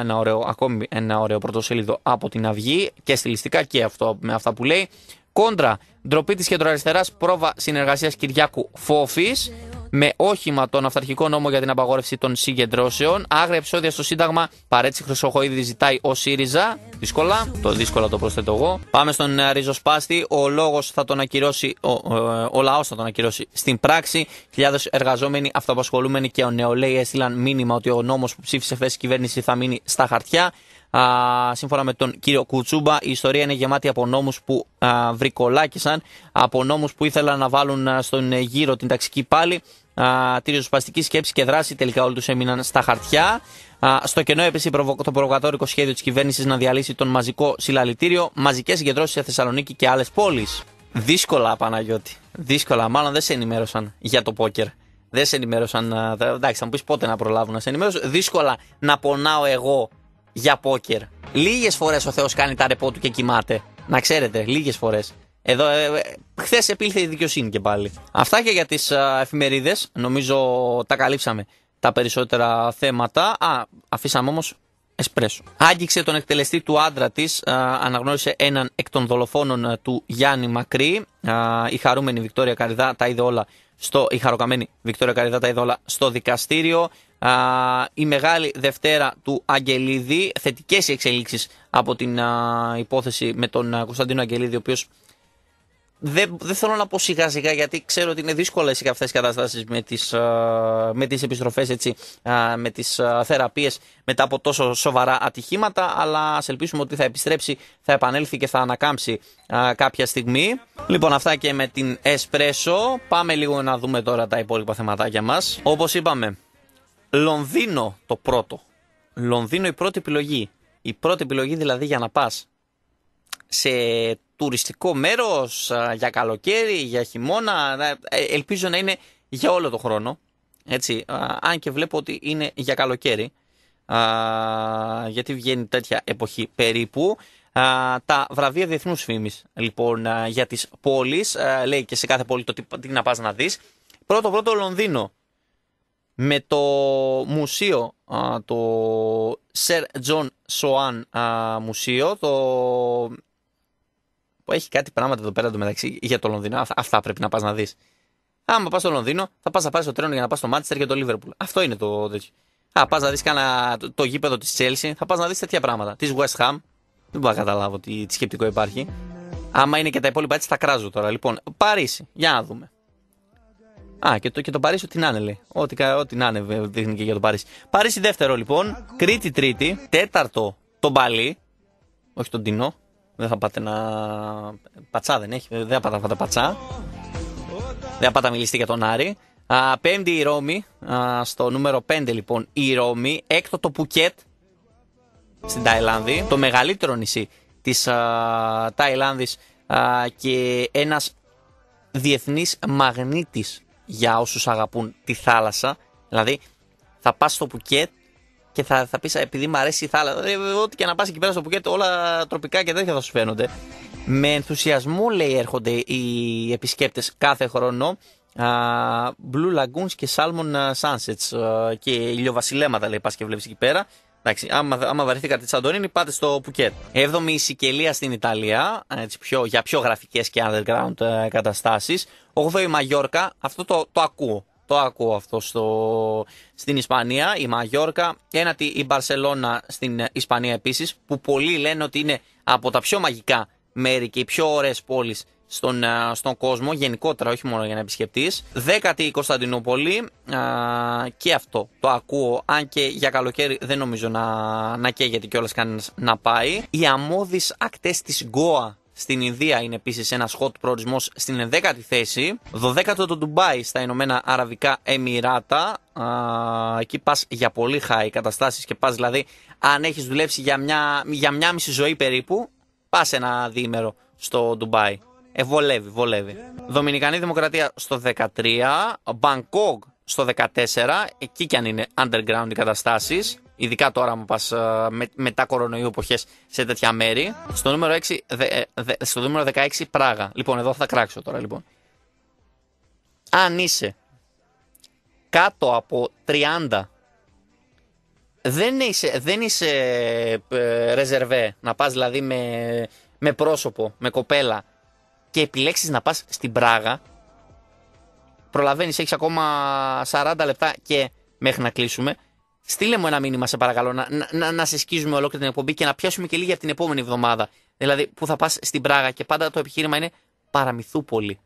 A: ένα ωραίο, ακόμη ένα ωραίο πρωτοσέλιδο από την Αυγή και στιλιστικά και αυτό με αυτά που λέει. Κόντρα, ντροπή της κεντροαριστεράς πρόβα συνεργασίας Κυριάκου Φόφης. Με όχημα τον αυταρχικό νόμο για την απαγόρευση των συγκεντρώσεων. Άγρια επεισόδια στο Σύνταγμα. Παρέτσι Χρυσοχοίδη ζητάει ο ΣΥΡΙΖΑ. Δύσκολα. Το δύσκολα το προσθέτω εγώ. Πάμε στον ε, ριζοσπάστη. Ο λόγος θα τον ακυρώσει. Ο, ε, ο, ο λαός θα τον ακυρώσει. Στην πράξη, χιλιάδες εργαζόμενοι, αυτοαπασχολούμενοι και ο νεολαίοι έστειλαν μήνυμα ότι ο νόμος που ψήφισε χθες κυβέρνηση θα μείνει στα χαρτιά. Α, σύμφωνα με τον κύριο Κουτσούμπα, η ιστορία είναι γεμάτη από νόμους που α, βρικολάκησαν, από νόμους που ήθελαν να βάλουν στον γύρο την ταξική πάλι. τη ριζοσπαστική σκέψη και δράση τελικά όλοι τους έμειναν στα χαρτιά. Α, στο κενό έπεσε το προβοκατόρικο σχέδιο της κυβέρνησης να διαλύσει τον μαζικό συλλαλητήριο, μαζικές συγκεντρώσεις σε Θεσσαλονίκη και άλλες πόλεις. Δύσκολα, Παναγιώτη. Δύσκολα. Μάλλον δεν σε ενημέρωσαν για το πόκερ. Δεν σε ενημέρωσαν. Εντάξει, θα μου πεις πότε να προλάβουν να σε ενημέρωσω. Δύσκολα να πονάω εγώ για πόκερ. Λίγες φορές ο Θεός κάνει τα ρεπό του και κοιμάται. Να ξέρετε, λίγες φορές. Εδώ, ε, ε, χθες επήλθε η δικαιοσύνη και πάλι. Αυτά και για τις εφημερίδες. Νομίζω τα καλύψαμε τα περισσότερα θέματα. Α, αφήσαμε όμως Εσπρέσο. Άγγιξε τον εκτελεστή του άντρα της, αναγνώρισε έναν εκ των δολοφόνων ε, του Γιάννη Μακρύ. η χαρούμενη Βικτόρια Καριδά τα είδε όλα στο, η χαροκαμένη Βικτόρια Καριδά τα είδε όλα στο δικαστήριο α, η Μεγάλη Δευτέρα του Αγγελίδη. Θετικές οι εξελίξεις από την υπόθεση με τον α, Κωνσταντίνο Αγγελίδη, ο οποίος δεν, δεν θέλω να πω σιγά σιγά γιατί ξέρω ότι είναι δύσκολες οι αυτές οι καταστάσεις με τις με τις επιστροφές, με τις θεραπείες μετά από τόσο σοβαρά ατυχήματα. Αλλά ας ελπίσουμε ότι θα επιστρέψει, θα επανέλθει και θα ανακάμψει κάποια στιγμή. Λοιπόν, αυτά και με την Εσπρέσο Πάμε λίγο να δούμε τώρα τα υπόλοιπα θεματάκια μας. Όπως είπαμε, Λονδίνο το πρώτο. Λονδίνο η πρώτη επιλογή. Η πρώτη επιλογή δηλαδή για να πας σε τουριστικό μέρος, για καλοκαίρι, για χειμώνα, ε, ελπίζω να είναι για όλο το χρόνο. Έτσι, αν και βλέπω ότι είναι για καλοκαίρι, γιατί βγαίνει τέτοια εποχή περίπου. Τα βραβεία διεθνούς φήμης, λοιπόν, για τις πόλεις, λέει και σε κάθε πόλη το τι να πας να δεις. Πρώτο πρώτο Λονδίνο, με το μουσείο, το Sir John Soan μουσείο, το... που έχει κάτι πράγματα εδώ πέρα το μεταξύ για το Λονδίνο. Αυτά πρέπει να πας να δεις. Άμα πας στο Λονδίνο, θα πας να πάρεις το τρένο για να πας στο Μάντσεστερ και το Λίβερπουλ. Αυτό είναι το τέτοιο. Α, πας να δεις κανένα, το, το γήπεδο της Chelsea, θα πας να δεις τέτοια πράγματα. Της West Ham, δεν μπορώ να καταλάβω τι, τι σκεπτικό υπάρχει. Άμα είναι και τα υπόλοιπα έτσι θα κράζω τώρα. Λοιπόν, Παρίσι, για να δούμε. Α, και το, και το Παρίσι ό,τι να είναι, λέει. Ό,τι, ό,τι να είναι, ε, δείχνει και για το Παρίσι. Παρίσι δεύτερο, λοιπόν. Κρήτη τρίτη. Τέταρτο, τον Παλί. Όχι τον Τινό. Δεν θα πάτε να. Πατσά δεν έχει. Δεν θα πάτε να πάτε πατσά. Δεν θα πάτε να μιλήσετε για τον Άρη. Α, πέμπτη η Ρώμη. Α, στο νούμερο 5 λοιπόν η Ρώμη. Έκτο το Πουκέτ. Στην Ταϊλάνδη. Το μεγαλύτερο νησί της Ταϊλάνδη. Και ένας διεθνής μαγνήτης για όσους αγαπούν τη θάλασσα. Δηλαδή, θα πας στο Πουκέτ και θα, θα πεις επειδή μου αρέσει η θάλασσα. Δηλαδή, ό,τι και να πας εκεί πέρα στο Πουκέτ, όλα τροπικά και τέτοια θα σου φαίνονται. Με ενθουσιασμό, λέει, έρχονται οι επισκέπτες κάθε χρόνο. Blue Lagoons και Salmon ε, Sunsets ε, και ηλιοβασιλέματα λέει πας και βλέπεις εκεί πέρα Εντάξει, άμα, άμα τη Σαντορίνη, πάτε στο Πουκέτ. Έβδομη η Σικελία στην Ιταλία, έτσι, πιο, για πιο γραφικές και underground ε, καταστάσεις. Όγδοη η Μαγιόρκα, αυτό το, το ακούω. Το ακούω αυτό στο... στην Ισπανία, η Μαγιόρκα. Ένατη η Μπαρσελόνα στην ε, Ισπανία επίσης, που πολλοί λένε ότι είναι από τα πιο μαγικά μέρη και οι πιο ωραίες πόλεις στον, στον κόσμο γενικότερα, όχι μόνο για να επισκεφτει Δέκατη η Κωνσταντινούπολη α, και αυτό το ακούω, αν και για καλοκαίρι δεν νομίζω να, να καίγεται κιόλας κανένας να πάει. Οι αμμώδεις ακτές της Γκόα στην Ινδία είναι επίσης ένας hot προορισμός στην 10 η θέση. 12ο το Ντουμπάι στα Ηνωμένα Αραβικά Εμμυράτα. εκεί πας για πολύ high καταστάσεις και πας δηλαδή αν έχεις δουλέψει για μια, για μια μισή ζωή περίπου, πας ένα διήμερο στο Ντουμπάι. Ε, βολεύει, βολεύει. Δομινικανή Δημοκρατία στο 13, Μπανκόγκ στο 14, εκεί κι αν είναι underground οι καταστάσεις. Ειδικά τώρα, μου πας ε, με, μετά κορονοϊού εποχές σε τέτοια μέρη. Στο νούμερο, 6, ε, στο νούμερο 16, Πράγα. Λοιπόν, εδώ θα κράξω τώρα, λοιπόν. Αν είσαι κάτω από 30 δεν είσαι, δεν είσαι ε, ρεζερβέ, να πας δηλαδή με, με πρόσωπο, με κοπέλα και επιλέξεις να πας στην Πράγα, προλαβαίνεις, έχεις ακόμα 40 λεπτά και μέχρι να κλείσουμε. Στείλε μου ένα μήνυμα, σε παρακαλώ, να, να, να σε σκίζουμε ολόκληρη την εκπομπή και να πιάσουμε και λίγη από την επόμενη εβδομάδα. Δηλαδή, που θα πας στην Πράγα και πάντα το επιχείρημα είναι παραμυθούπολη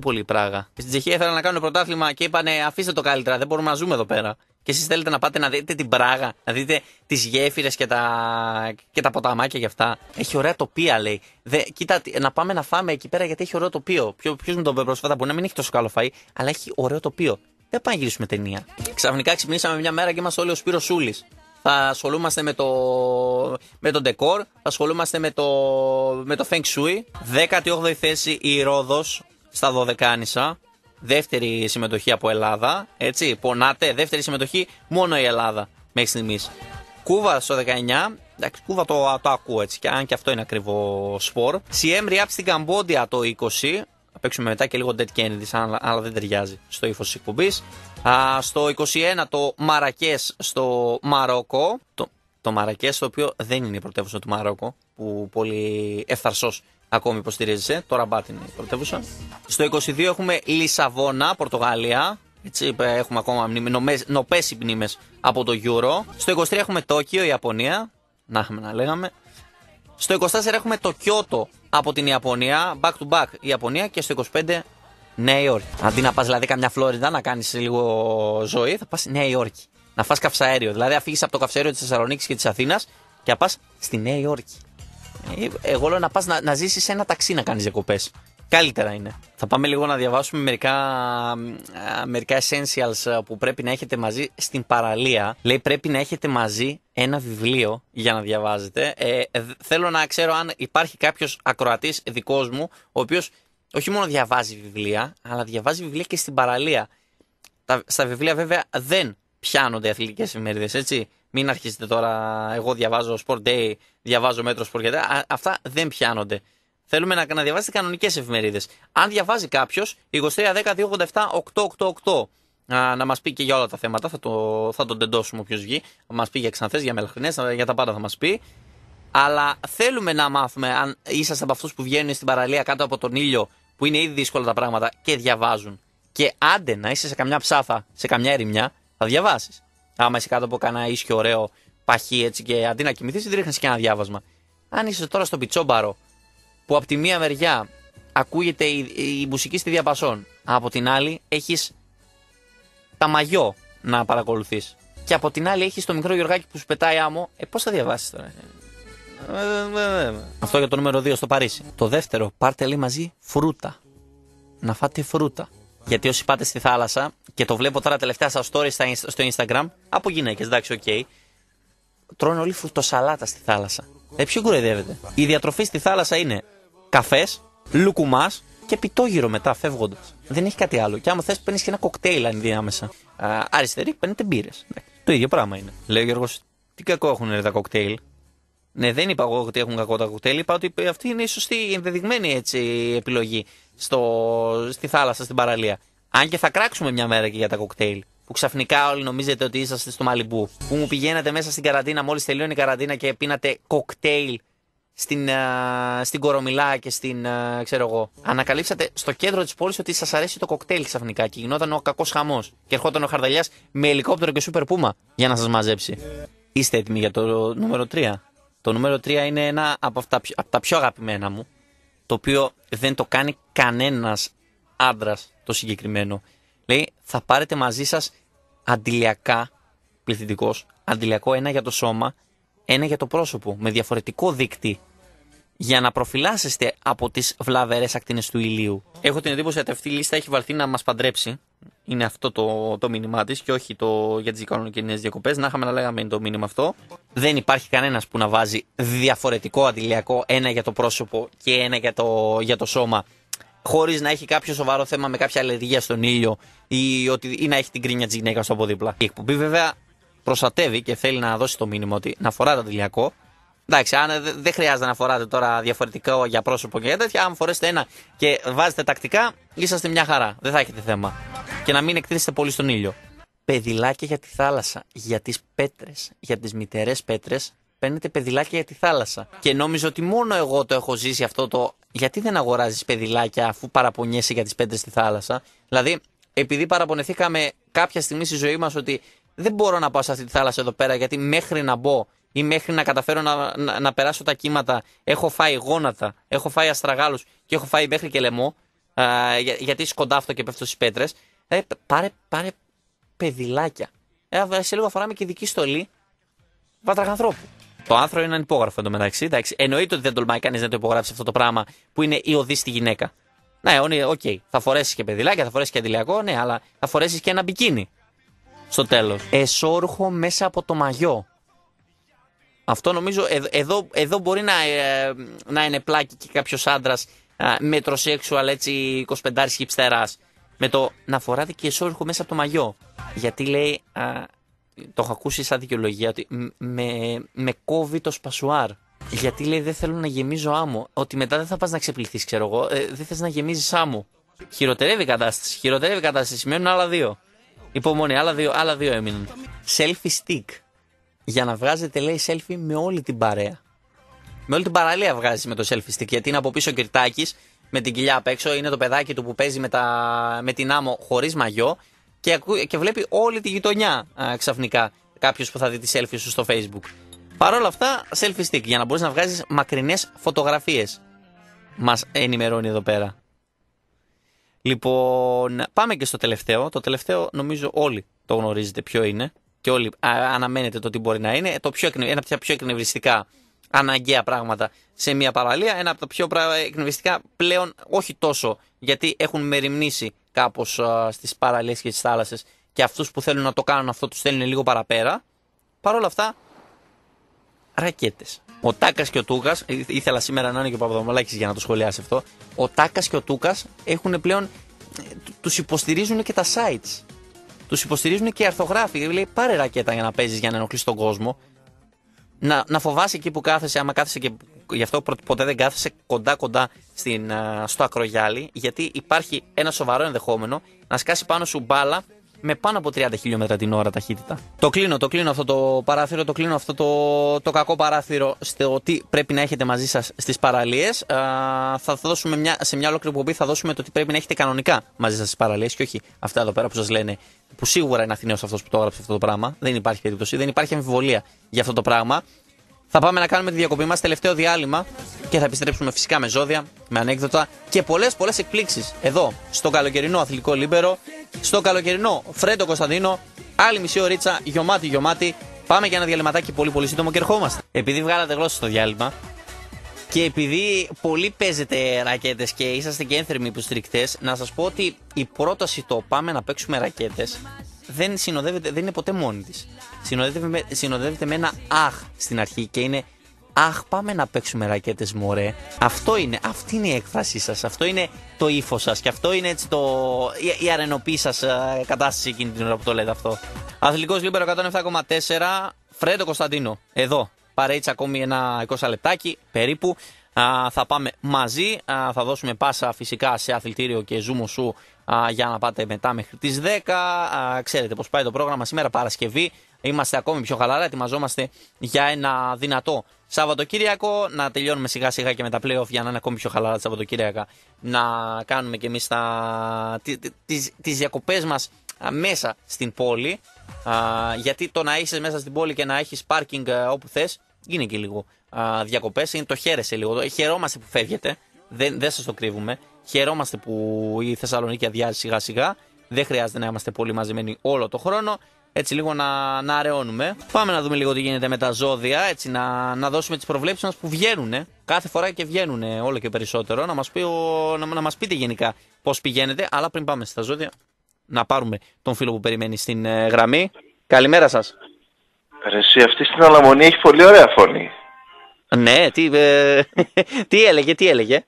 A: πολύ η Πράγα. Στην Τσεχία ήθελαν να κάνουν πρωτάθλημα και είπανε Αφήστε το καλύτερα, δεν μπορούμε να ζούμε εδώ πέρα. Και εσείς θέλετε να πάτε να δείτε την Πράγα, να δείτε τις γέφυρες και τα... και τα ποταμάκια και αυτά. Έχει ωραία τοπία, λέει. Δε... Κοίτα, να πάμε να φάμε εκεί πέρα γιατί έχει ωραίο τοπίο. Ποιο Ποιος με τον πρόσφατα μπορεί να μην έχει τόσο καλό φαΐ, αλλά έχει ωραίο τοπίο. Δεν πάμε να γυρίσουμε ταινία. Ξαφνικά ξυπνήσαμε μια μέρα και είμαστε όλοι ο Σπύρος Σούλης. Θα ασχολούμαστε με το, με το ντεκόρ, θα ασχολούμαστε με το, με το Feng Shui. 18η θέση η Ρόδος, στα Δωδεκάνησα. Δεύτερη συμμετοχή από Ελλάδα. Έτσι, πονάτε. Δεύτερη συμμετοχή μόνο η Ελλάδα μέχρι στιγμής. Κούβα στο 19. Εντάξει, Κούβα το, το ακούω έτσι, και αν και αυτό είναι ακριβό σπορ. Σιέμ Ριάπ στην Καμπόντια το 20. Θα παίξουμε μετά και λίγο Dead Kennedy, αλλά δεν ταιριάζει στο ύφος της εκπομπής. Στο 21 το Μαρακές στο Μαρόκο. Το, το Μαρακές, το οποίο δεν είναι η πρωτεύουσα του Μαρόκο, που πολύ ευθαρσός ακόμη υποστηρίζεσαι. Το Ραμπάτ είναι η πρωτεύουσα. Στο 22 έχουμε Λισαβόνα, Πορτογαλία. Έτσι, έχουμε ακόμα νοπέ οι μνήμες από το Euro. Στο 23 έχουμε Τόκιο, Ιαπωνία. Να είχαμε να λέγαμε. Στο 24 έχουμε το Κιώτο από την Ιαπωνία, back to back η Ιαπωνία και στο 25 Νέα Υόρκη. Αντί να πας δηλαδή καμιά Φλόριντα να κάνεις λίγο ζωή, θα πας στη Νέα Υόρκη. Να φας καυσαέριο. Δηλαδή, αφήγεις από το καυσαέριο της Θεσσαλονίκης και της Αθήνας και να πας στη Νέα Υόρκη. Ε, εγώ λέω να πας να, να ζήσεις ένα ταξί να κάνεις διακοπές. Καλύτερα είναι. Θα πάμε λίγο να διαβάσουμε μερικά, μερικά essentials που πρέπει να έχετε μαζί στην παραλία. Λέει πρέπει να έχετε μαζί ένα βιβλίο για να διαβάζετε. Ε, ε θέλω να ξέρω αν υπάρχει κάποιος ακροατής δικός μου, ο οποίος όχι μόνο διαβάζει βιβλία, αλλά διαβάζει βιβλία και στην παραλία. Τα, στα βιβλία βέβαια δεν πιάνονται αθλητικές εφημερίδες, έτσι. Μην αρχίσετε τώρα, εγώ διαβάζω Sport Day, διαβάζω Μέτρο Sport αυτά δεν πιάνονται. Θέλουμε να, να διαβάσετε κανονικές εφημερίδες. Αν διαβάζει κάποιος, 2310-287-888. Να, να μας πει και για όλα τα θέματα, θα, το, θα τον τεντώσουμε όποιος βγει. Θα μας πει για ξανθές, για μελαχρινές, για τα πάντα θα μας πει. Αλλά θέλουμε να μάθουμε αν είσαστε από αυτούς που βγαίνουν στην παραλία κάτω από τον ήλιο, που είναι ήδη δύσκολα τα πράγματα και διαβάζουν. Και άντε να είσαι σε καμιά ψάθα, σε καμιά ερημιά, θα διαβάσεις. Άμα είσαι κάτω από κανένα ίσιο ωραίο παχύ έτσι και αντί να κοιμηθείς, δεν ρίχνεις και ένα διάβασμα. Αν είσαι τώρα στο πιτσόμπαρο που από τη μία μεριά ακούγεται η, μουσική στη διαπασόν, από την άλλη έχεις τα μαγιό να παρακολουθείς. Και από την άλλη έχεις το μικρό γιοργάκι που σου πετάει άμμο. Ε, πώς θα διαβάσεις τώρα. Αυτό για το νούμερο 2 στο Παρίσι. Το δεύτερο, πάρτε λέει μαζί φρούτα. Να φάτε φρούτα. Γιατί όσοι πάτε στη θάλασσα και το βλέπω τώρα τελευταία σας story στο Instagram, από γυναίκες, εντάξει, οκ. Okay, τρώνε όλοι φρουτοσαλάτα στη θάλασσα. Ε, ποιο κουρεδεύεται. Η διατροφή στη θάλασσα είναι καφές, λουκουμάς και πιτόγυρο μετά φεύγοντας. Δεν έχει κάτι άλλο. Και άμα θες, παίρνεις και ένα κοκτέιλ ενδιάμεσα. αριστερή, παίρνετε μπύρες. Το ίδιο πράγμα είναι. Λέει ο Γιώργος, τι κακό έχουν τα κοκτέιλ. Ναι, δεν είπα εγώ ότι έχουν κακό τα κοκτέιλ. Είπα ότι αυτή είναι η σωστή, ενδεδειγμένη έτσι, επιλογή στο, στη θάλασσα, στην παραλία. Αν και θα κράξουμε μια μέρα και για τα κοκτέιλ. Που ξαφνικά όλοι νομίζετε ότι είσαστε στο Μαλιμπού. Που μου πηγαίνατε μέσα στην καραντίνα, μόλις τελειώνει η καραντίνα και πίνατε κοκτέιλ στην, στην Κορομιλά και στην. ξέρω εγώ. Ανακαλύψατε στο κέντρο της πόλης ότι σας αρέσει το κοκτέιλ ξαφνικά και γινόταν ο κακός χαμός. Και ερχόταν ο Χαρδαλιάς με ελικόπτερο και σούπερ πούμα για να σας μαζέψει. Είστε έτοιμοι για το νούμερο 3. Το νούμερο 3 είναι ένα από, αυτά, από τα πιο αγαπημένα μου, το οποίο δεν το κάνει κανένας άντρας το συγκεκριμένο. Λέει, θα πάρετε μαζί σας αντιλιακά, πληθυντικός, αντιλιακό ένα για το σώμα, ένα για το πρόσωπο, με διαφορετικό δείκτη για να προφυλάσσεστε από τις βλαβερές ακτίνες του ηλίου. Έχω την εντύπωση ότι αυτή η λίστα έχει βαλθεί να μας παντρέψει. Είναι αυτό το, το μήνυμά της και όχι το για τις κοινέ διακοπές. Να είχαμε να λέγαμε το μήνυμα αυτό. Δεν υπάρχει κανένας που να βάζει διαφορετικό αντιλιακό, ένα για το πρόσωπο και ένα για το, για το σώμα, χωρίς να έχει κάποιο σοβαρό θέμα με κάποια αλλεργία στον ήλιο ή, ότι, ή να έχει την κρίνια της γυναίκας του από δίπλα. Η εκπομπή βέβαια προστατεύει και θέλει να δώσει γυναικα απο μήνυμα ότι να φορά το αντιλιακό, Εντάξει, αν δεν χρειάζεται να φοράτε τώρα διαφορετικό για πρόσωπο και για τέτοια, αν φορέσετε ένα και βάζετε τακτικά, είσαστε μια χαρά. Δεν θα έχετε θέμα. Και να μην εκτίθεστε πολύ στον ήλιο. Παιδιλάκια για τη θάλασσα, για τις πέτρες, για τις μητερές πέτρες, παίρνετε παιδιλάκια για τη θάλασσα. Και νόμιζα ότι μόνο εγώ το έχω ζήσει αυτό το. Γιατί δεν αγοράζεις παιδιλάκια αφού παραπονιέσαι για τις πέτρες στη θάλασσα. Δηλαδή, επειδή παραπονεθήκαμε κάποια στιγμή στη ζωή μας ότι δεν μπορώ να πάω σε αυτή τη θάλασσα εδώ πέρα, γιατί μέχρι να μπω ή μέχρι να καταφέρω να, να, περάσω τα κύματα έχω φάει γόνατα, έχω φάει αστραγάλους και έχω φάει μέχρι και λαιμό α, για, γιατί σκοντάφτω και πέφτω στις πέτρες ε, πάρε, πάρε παιδιλάκια ε, σε λίγο φοράμε και δική στολή βατραχανθρώπου το άνθρωπο είναι ανυπόγραφο εντωμεταξύ. Εντάξει, εννοείται ότι δεν τολμάει κανείς να το υπογράψει αυτό το πράγμα που είναι η οδή στη γυναίκα. Ναι, οκ, θα φορέσεις και παιδιλάκια, θα φορέσεις και αντιλιακό, ναι, αλλά θα φορέσεις και ένα μπικίνι. Στο τέλος. Εσόρχο μέσα από το μαγιό. Αυτό νομίζω ε, εδώ, εδώ μπορεί να, ε, να είναι πλάκι και κάποιος άντρας μετροσέξουαλ έτσι 25 χυψτερά. Με το να φοράτε και δικαιοσόρυχο μέσα από το μαγιό. Γιατί λέει, το έχω ακούσει σαν δικαιολογία, ότι με, με κόβει το σπασουάρ. Γιατί λέει δεν θέλω να γεμίζω άμμο. Ότι μετά δεν θα πας να ξεπληθείς, ξέρω εγώ. Ε, δεν θες να γεμίζεις άμμο. Χειροτερεύει η κατάσταση. Χειροτερεύει η κατάσταση. Μένουν άλλα δύο. Υπομονή, άλλα δύο, άλλα δύο έμειναν. Selfie stick για να βγάζετε λέει selfie με όλη την παρέα. Με όλη την παραλία βγάζει με το selfie stick. Γιατί είναι από πίσω ο με την κοιλιά απ' έξω. Είναι το παιδάκι του που παίζει με, τα... με την άμμο χωρίς μαγιό. Και, και βλέπει όλη τη γειτονιά ξαφνικά κάποιος που θα δει τη selfie σου στο facebook. Παρ' όλα αυτά, selfie stick για να μπορείς να βγάζεις μακρινές φωτογραφίες. Μας ενημερώνει εδώ πέρα. Λοιπόν, πάμε και στο τελευταίο. Το τελευταίο νομίζω όλοι το γνωρίζετε ποιο είναι και όλοι αναμένετε το τι μπορεί να είναι. Το πιο, ένα από τα πιο εκνευριστικά αναγκαία πράγματα σε μια παραλία. Ένα από τα πιο εκνευριστικά πλέον, όχι τόσο γιατί έχουν μεριμνήσει κάπως στις παραλίες και στις θάλασσες και αυτούς που θέλουν να το κάνουν αυτό τους στέλνουν λίγο παραπέρα. Παρ' όλα αυτά, ρακέτες. Ο Τάκας και ο Τούκας, ε, ήθελα σήμερα να είναι και ο Παπαδομολάκη για να το σχολιάσει αυτό. Ο Τάκας και ο Τούκας έχουν πλέον. Ε, τους υποστηρίζουν και τα sites τους υποστηρίζουν και οι αρθογράφοι. Λέει πάρε ρακέτα για να παίζεις, για να ενοχλείς τον κόσμο. Να, να φοβάσαι εκεί που κάθεσαι, άμα κάθεσαι και γι' αυτό ποτέ δεν κάθεσαι κοντά κοντά στην, στο ακρογιάλι, γιατί υπάρχει ένα σοβαρό ενδεχόμενο να σκάσει πάνω σου μπάλα με πάνω από 30 χιλιόμετρα την ώρα ταχύτητα. Το κλείνω, το κλείνω αυτό το παράθυρο, το κλείνω αυτό το, το κακό παράθυρο στο ότι πρέπει να έχετε μαζί σας στις παραλίες. Θα δώσουμε μια, σε μια ολόκληρη εκπομπή θα δώσουμε το τι πρέπει να έχετε κανονικά μαζί σας στις παραλίες και όχι αυτά εδώ πέρα που σας λένε, που σίγουρα είναι Αθηναίος αυτός που το έγραψε αυτό το πράγμα. Δεν υπάρχει περίπτωση, δεν υπάρχει αμφιβολία για αυτό το πράγμα. Θα πάμε να κάνουμε τη διακοπή μας, τελευταίο διάλειμμα και θα επιστρέψουμε φυσικά με ζώδια, με ανέκδοτα και πολλές πολλές εκπλήξεις εδώ στο καλοκαιρινό αθλητικό λίμπερο, στο καλοκαιρινό Φρέντο Κωνσταντίνο. Άλλη μισή ωρίτσα, γιωμάτι γιωμάτι. Πάμε για ένα διαλυματάκι πολύ πολύ σύντομο και ερχόμαστε. Επειδή βγάλατε γλώσσα στο διάλειμμα και επειδή πολύ παίζετε ρακέτες και είσαστε και ένθερμοι υποστηρικτές, να σας πω ότι η πρόταση το πάμε να παίξουμε ρακέτες δεν συνοδεύεται, δεν είναι ποτέ μόνη της συνοδεύεται με, συνοδεύεται με ένα αχ στην αρχή και είναι Αχ, πάμε να παίξουμε ρακέτες, μωρέ. Αυτό είναι, αυτή είναι η έκφρασή σας. Αυτό είναι το ύφο σας. Και αυτό είναι έτσι το, η, η αρενοπή σας ε, κατάσταση εκείνη την ώρα που το λέτε αυτό. Αθλητικός Λίμπερο 107,4. Φρέντο Κωνσταντίνο. Εδώ. παρέτσι ακόμη ένα 20 λεπτάκι περίπου. θα πάμε μαζί. θα δώσουμε πάσα φυσικά σε αθλητήριο και ζούμο σου για να πάτε μετά μέχρι τις 10. ξέρετε πώς πάει το πρόγραμμα σήμερα Παρασκευή είμαστε ακόμη πιο χαλαρά. Ετοιμαζόμαστε για ένα δυνατό Σαββατοκύριακο. Να τελειώνουμε σιγά σιγά και με τα playoff για να είναι ακόμη πιο χαλαρά τα Σαββατοκύριακα. Να κάνουμε και εμείς τα... τι διακοπές μας μέσα στην πόλη. γιατί το να είσαι μέσα στην πόλη και να έχεις πάρκινγκ ε, όπου θες είναι και λίγο διακοπέ. Το χαίρεσαι λίγο. Ε, χαιρόμαστε που φεύγετε. Δεν, δεν σας το κρύβουμε. Χαιρόμαστε που η Θεσσαλονίκη αδειάζει σιγά σιγά. Δεν χρειάζεται να είμαστε πολύ μαζεμένοι όλο το χρόνο έτσι λίγο να, να αραιώνουμε. Πάμε να δούμε λίγο τι γίνεται με τα ζώδια, έτσι να, να δώσουμε τις προβλέψεις μας που βγαίνουν. Κάθε φορά και βγαίνουν όλο και περισσότερο. Να μας, πει να, να πείτε γενικά πώς πηγαίνετε, αλλά πριν πάμε στα ζώδια να πάρουμε τον φίλο που περιμένει στην ε, γραμμή. Καλημέρα σας.
B: Εσύ αυτή στην Αλαμονία έχει πολύ ωραία φωνή.
A: Ναι, τι, ε, [laughs] τι έλεγε, τι έλεγε.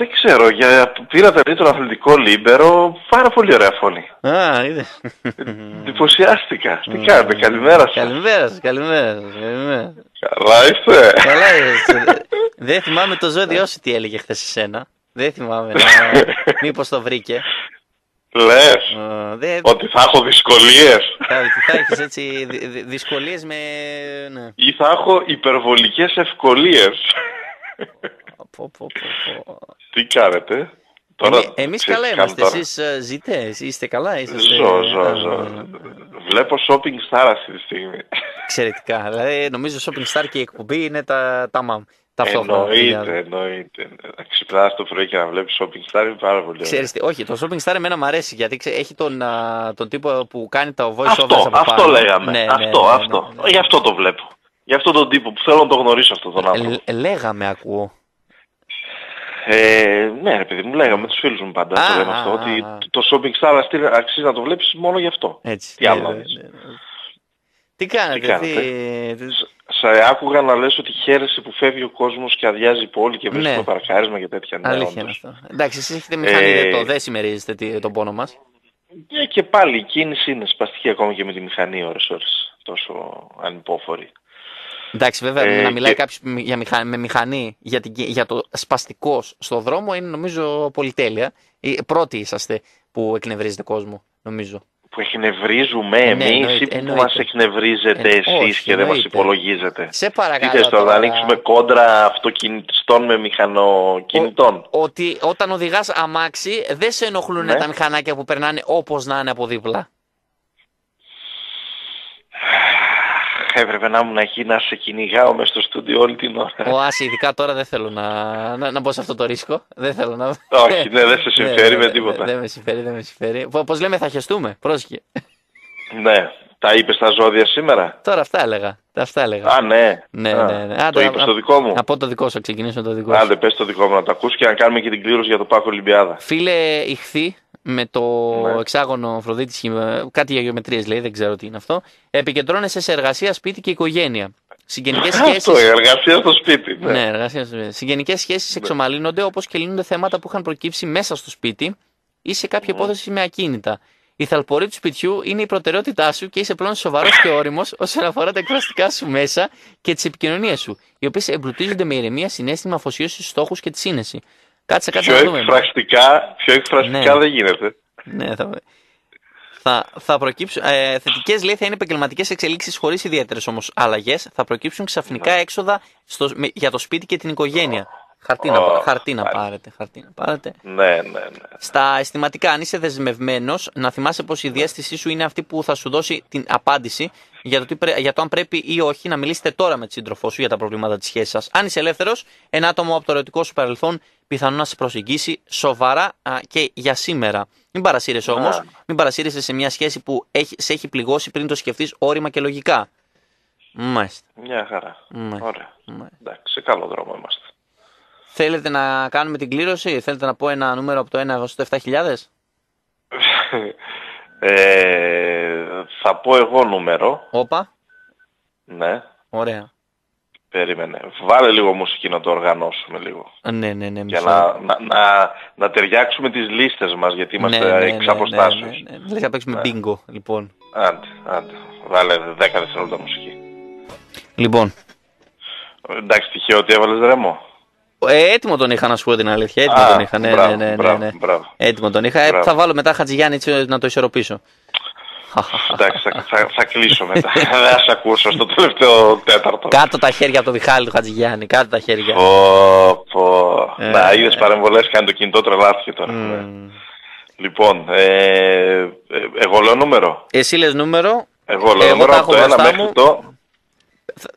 B: Δεν ξέρω, για... πήρα δηλαδή τον αθλητικό λίμπερο, πάρα πολύ ωραία φωνή. Α, είδε. Εντυπωσιάστηκα. Τι κάνετε, καλημέρα σας. Καλημέρα σας, καλημέρα σας. Καλημέρα. Καλά είστε. Καλά
A: είστε. Δεν θυμάμαι το ζώδιο όσο τι έλεγε χθες εσένα. Δεν θυμάμαι. Να... [laughs] Μήπως το βρήκε.
B: Λες, ότι θα έχω δυσκολίες.
A: Ότι θα έχεις έτσι δυσκολίες με...
B: Ναι. Ή θα έχω υπερβολικές ευκολίες πω, πω, πω. Τι κάνετε. Τώρα, εμείς καλά είμαστε, τώρα. εσείς
A: ε, ζείτε, είστε καλά, είστε... Ζω, ζω, ζω. Ναι, ναι, ναι.
B: Βλέπω shopping star αυτή τη στιγμή.
A: Εξαιρετικά, δηλαδή νομίζω shopping star και η εκπομπή είναι τα, τα μαμ. Εννοείται,
B: εννοείται. Να ξυπνάς το πρωί και να βλέπεις shopping star είναι πάρα πολύ ωραίο. όχι,
A: το shopping star εμένα μου αρέσει γιατί έχει τον, τον τύπο που κάνει
B: τα voice αυτό, από Αυτό λέγαμε. αυτό, αυτό. Γι' αυτό το βλέπω. Γι' αυτό τον τύπο που θέλω να το γνωρίσω αυτόν τον άνθρωπο.
A: λέγαμε, ακούω.
B: Ε, ναι, ρε παιδί μου, λέγαμε τους φίλους μου πάντα, α, το λέμε α, αυτό, α, ότι το Shopping Star αξίζει να το βλέπεις μόνο γι' αυτό. Έτσι. Τι άλλο. Ε, ε, ε, ε, Τι κάνετε, τι... Κάνετε. άκουγα να λες ότι χαίρεσαι που φεύγει ο κόσμος και αδειάζει η πόλη και βρίσκουμε ναι. παρακάρισμα και τέτοια. Ναι, Αλήθεια είναι αυτό. Εντάξει, εσείς έχετε μηχανή, ε... το, δεν
A: συμμερίζετε τον πόνο μας.
B: Και, και πάλι η κίνηση είναι σπαστική ακόμα και με τη μηχανή ώρες ώρες, τόσο ανυπόφορη.
A: Εντάξει, βέβαια, ε, να μιλάει και... κάποιος με μηχανή για, την... για το σπαστικός στο δρόμο είναι νομίζω πολυτέλεια. πρώτη ε, πρώτοι είσαστε που εκνευρίζετε κόσμο, νομίζω.
B: Που εκνευρίζουμε ναι, εμείς εμεί ή που μας εκνευρίζετε ε, εσείς και δεν μας υπολογίζετε. Σε παρακαλώ. Τι να ανοίξουμε κόντρα αυτοκινητιστών με μηχανοκινητών. ότι
A: όταν οδηγάς αμάξι δεν σε ενοχλούν ναι. τα μηχανάκια που περνάνε όπως να είναι από δίπλα
B: έπρεπε να ήμουν εκεί να σε κυνηγάω μέσα στο στούντιο όλη την ώρα.
A: Ο Άση, ειδικά τώρα δεν θέλω να, να, να μπω σε αυτό το ρίσκο. Δεν θέλω να. Όχι, ναι, δεν σε συμφέρει ναι, με ναι, τίποτα. Ναι, δεν με συμφέρει, δεν με συμφέρει. Πώς λέμε, θα χεστούμε. πρόσχε.
B: Ναι, τα είπες στα ζώδια σήμερα.
A: Τώρα αυτά έλεγα. Αυτά έλεγα.
B: Α, ναι. ναι, ναι, ναι. το είπε το δικό μου.
A: Από το δικό σου, ξεκινήσω το δικό σου. Άντε,
B: πες το δικό μου να τα ακούσει και να κάνουμε και την κλήρωση για το Πάκο Ολυμπιάδα.
A: Φίλε, ηχθεί, με το ναι. εξάγωνο Αφροδίτη, κάτι για γεωμετρίες λέει, δεν ξέρω τι είναι αυτό. Επικεντρώνεσαι σε εργασία, σπίτι και οικογένεια. Συγγενικές σχέσει. Αυτό, εργασία στο
B: σπίτι. Ναι, ναι
A: εργασία στο σπίτι. Συγγενικές σχέσεις ναι. εξομαλύνονται όπως και λύνονται θέματα που είχαν προκύψει μέσα στο σπίτι ή σε κάποια ναι. υπόθεση με ακίνητα. Η θαλπορή του σπιτιού είναι η προτεραιότητά σου και είσαι πλέον σοβαρός και όριμος όσον αφορά τα εκφραστικά σου μέσα και τις επικοινωνίες σου, οι οποίες εμπλουτίζονται με ηρεμία, συνέστημα, αφοσίωση, στόχους και τη σύνεση. Κάτσε, κάτσε πιο να
B: Εκφραστικά, πιο ναι. δεν γίνεται. Ναι,
A: θα, θα, προκύψουν. Ε, Θετικές λέει θα είναι επαγγελματικές εξελίξεις χωρίς ιδιαίτερες όμως αλλαγές. Θα προκύψουν ξαφνικά ναι. έξοδα στο, για το σπίτι και την οικογένεια. Χαρτί, oh, να, πάρετε. Χαρτί να πάρετε. Ναι, ναι, ναι. Στα αισθηματικά, αν είσαι δεσμευμένος, να θυμάσαι πως η ναι. διέστησή σου είναι αυτή που θα σου δώσει την απάντηση για το, πρέ... αν πρέπει ή όχι να μιλήσετε τώρα με τη σύντροφό σου για τα προβλήματα της σχέσης σας. Αν είσαι ελεύθερος, ένα άτομο από το ερωτικό σου παρελθόν πιθανό να σε προσεγγίσει σοβαρά και για σήμερα. Μην παρασύρεσαι ναι. όμως, yeah. μην παρασύρεσαι σε μια σχέση που έχει, σε έχει πληγώσει πριν το σκεφτείς όρημα και λογικά.
B: Μια χαρά. Μάλιστα. Ωραία. Μάλιστα. Εντάξει, καλό δρόμο είμαστε.
A: Θέλετε να κάνουμε την κλήρωση, θέλετε να πω ένα νούμερο από το 1 έως το 7.000. [laughs]
B: Ε, θα πω εγώ νούμερο. Όπα. Ναι. Ωραία. Περίμενε. Βάλε λίγο μουσική να το οργανώσουμε λίγο.
A: Ε, ναι, ναι, ναι. Για να,
B: να, να, ταιριάξουμε τις λίστες μας γιατί είμαστε ναι, ναι, ναι εξ ναι, αποστάσεως. Ναι, ναι, ναι, θα παίξουμε
A: μπίγκο, ναι. λοιπόν.
B: Άντε, άντε. Βάλε 10 δευτερόλεπτα μουσική. Λοιπόν. Εντάξει, τυχαίο ότι έβαλες ρεμό.
A: Ε, έτοιμο τον είχα να σου πω την αλήθεια. Έτοιμο τον είχα. Ναι, ναι, ναι, ναι, ναι. Έτοιμο τον είχα. Ε, θα βάλω μετά Χατζηγιάννη έτσι να το ισορροπήσω. [laughs]
B: Εντάξει, θα, κλείσω μετά. Δεν [laughs] θα ακούσω στο τελευταίο τέταρτο.
A: Κάτω τα χέρια από το Μιχάλη του Χατζηγιάννη. Κάτω τα χέρια.
B: Πω, πω. Ε, να είδες ε, παρεμβολές, κάνει το κινητό, τρελάθηκε τώρα. Λοιπόν, εγώ λέω νούμερο. Εσύ λες νούμερο. Εγώ λέω νούμερο από το 1 μέχρι το.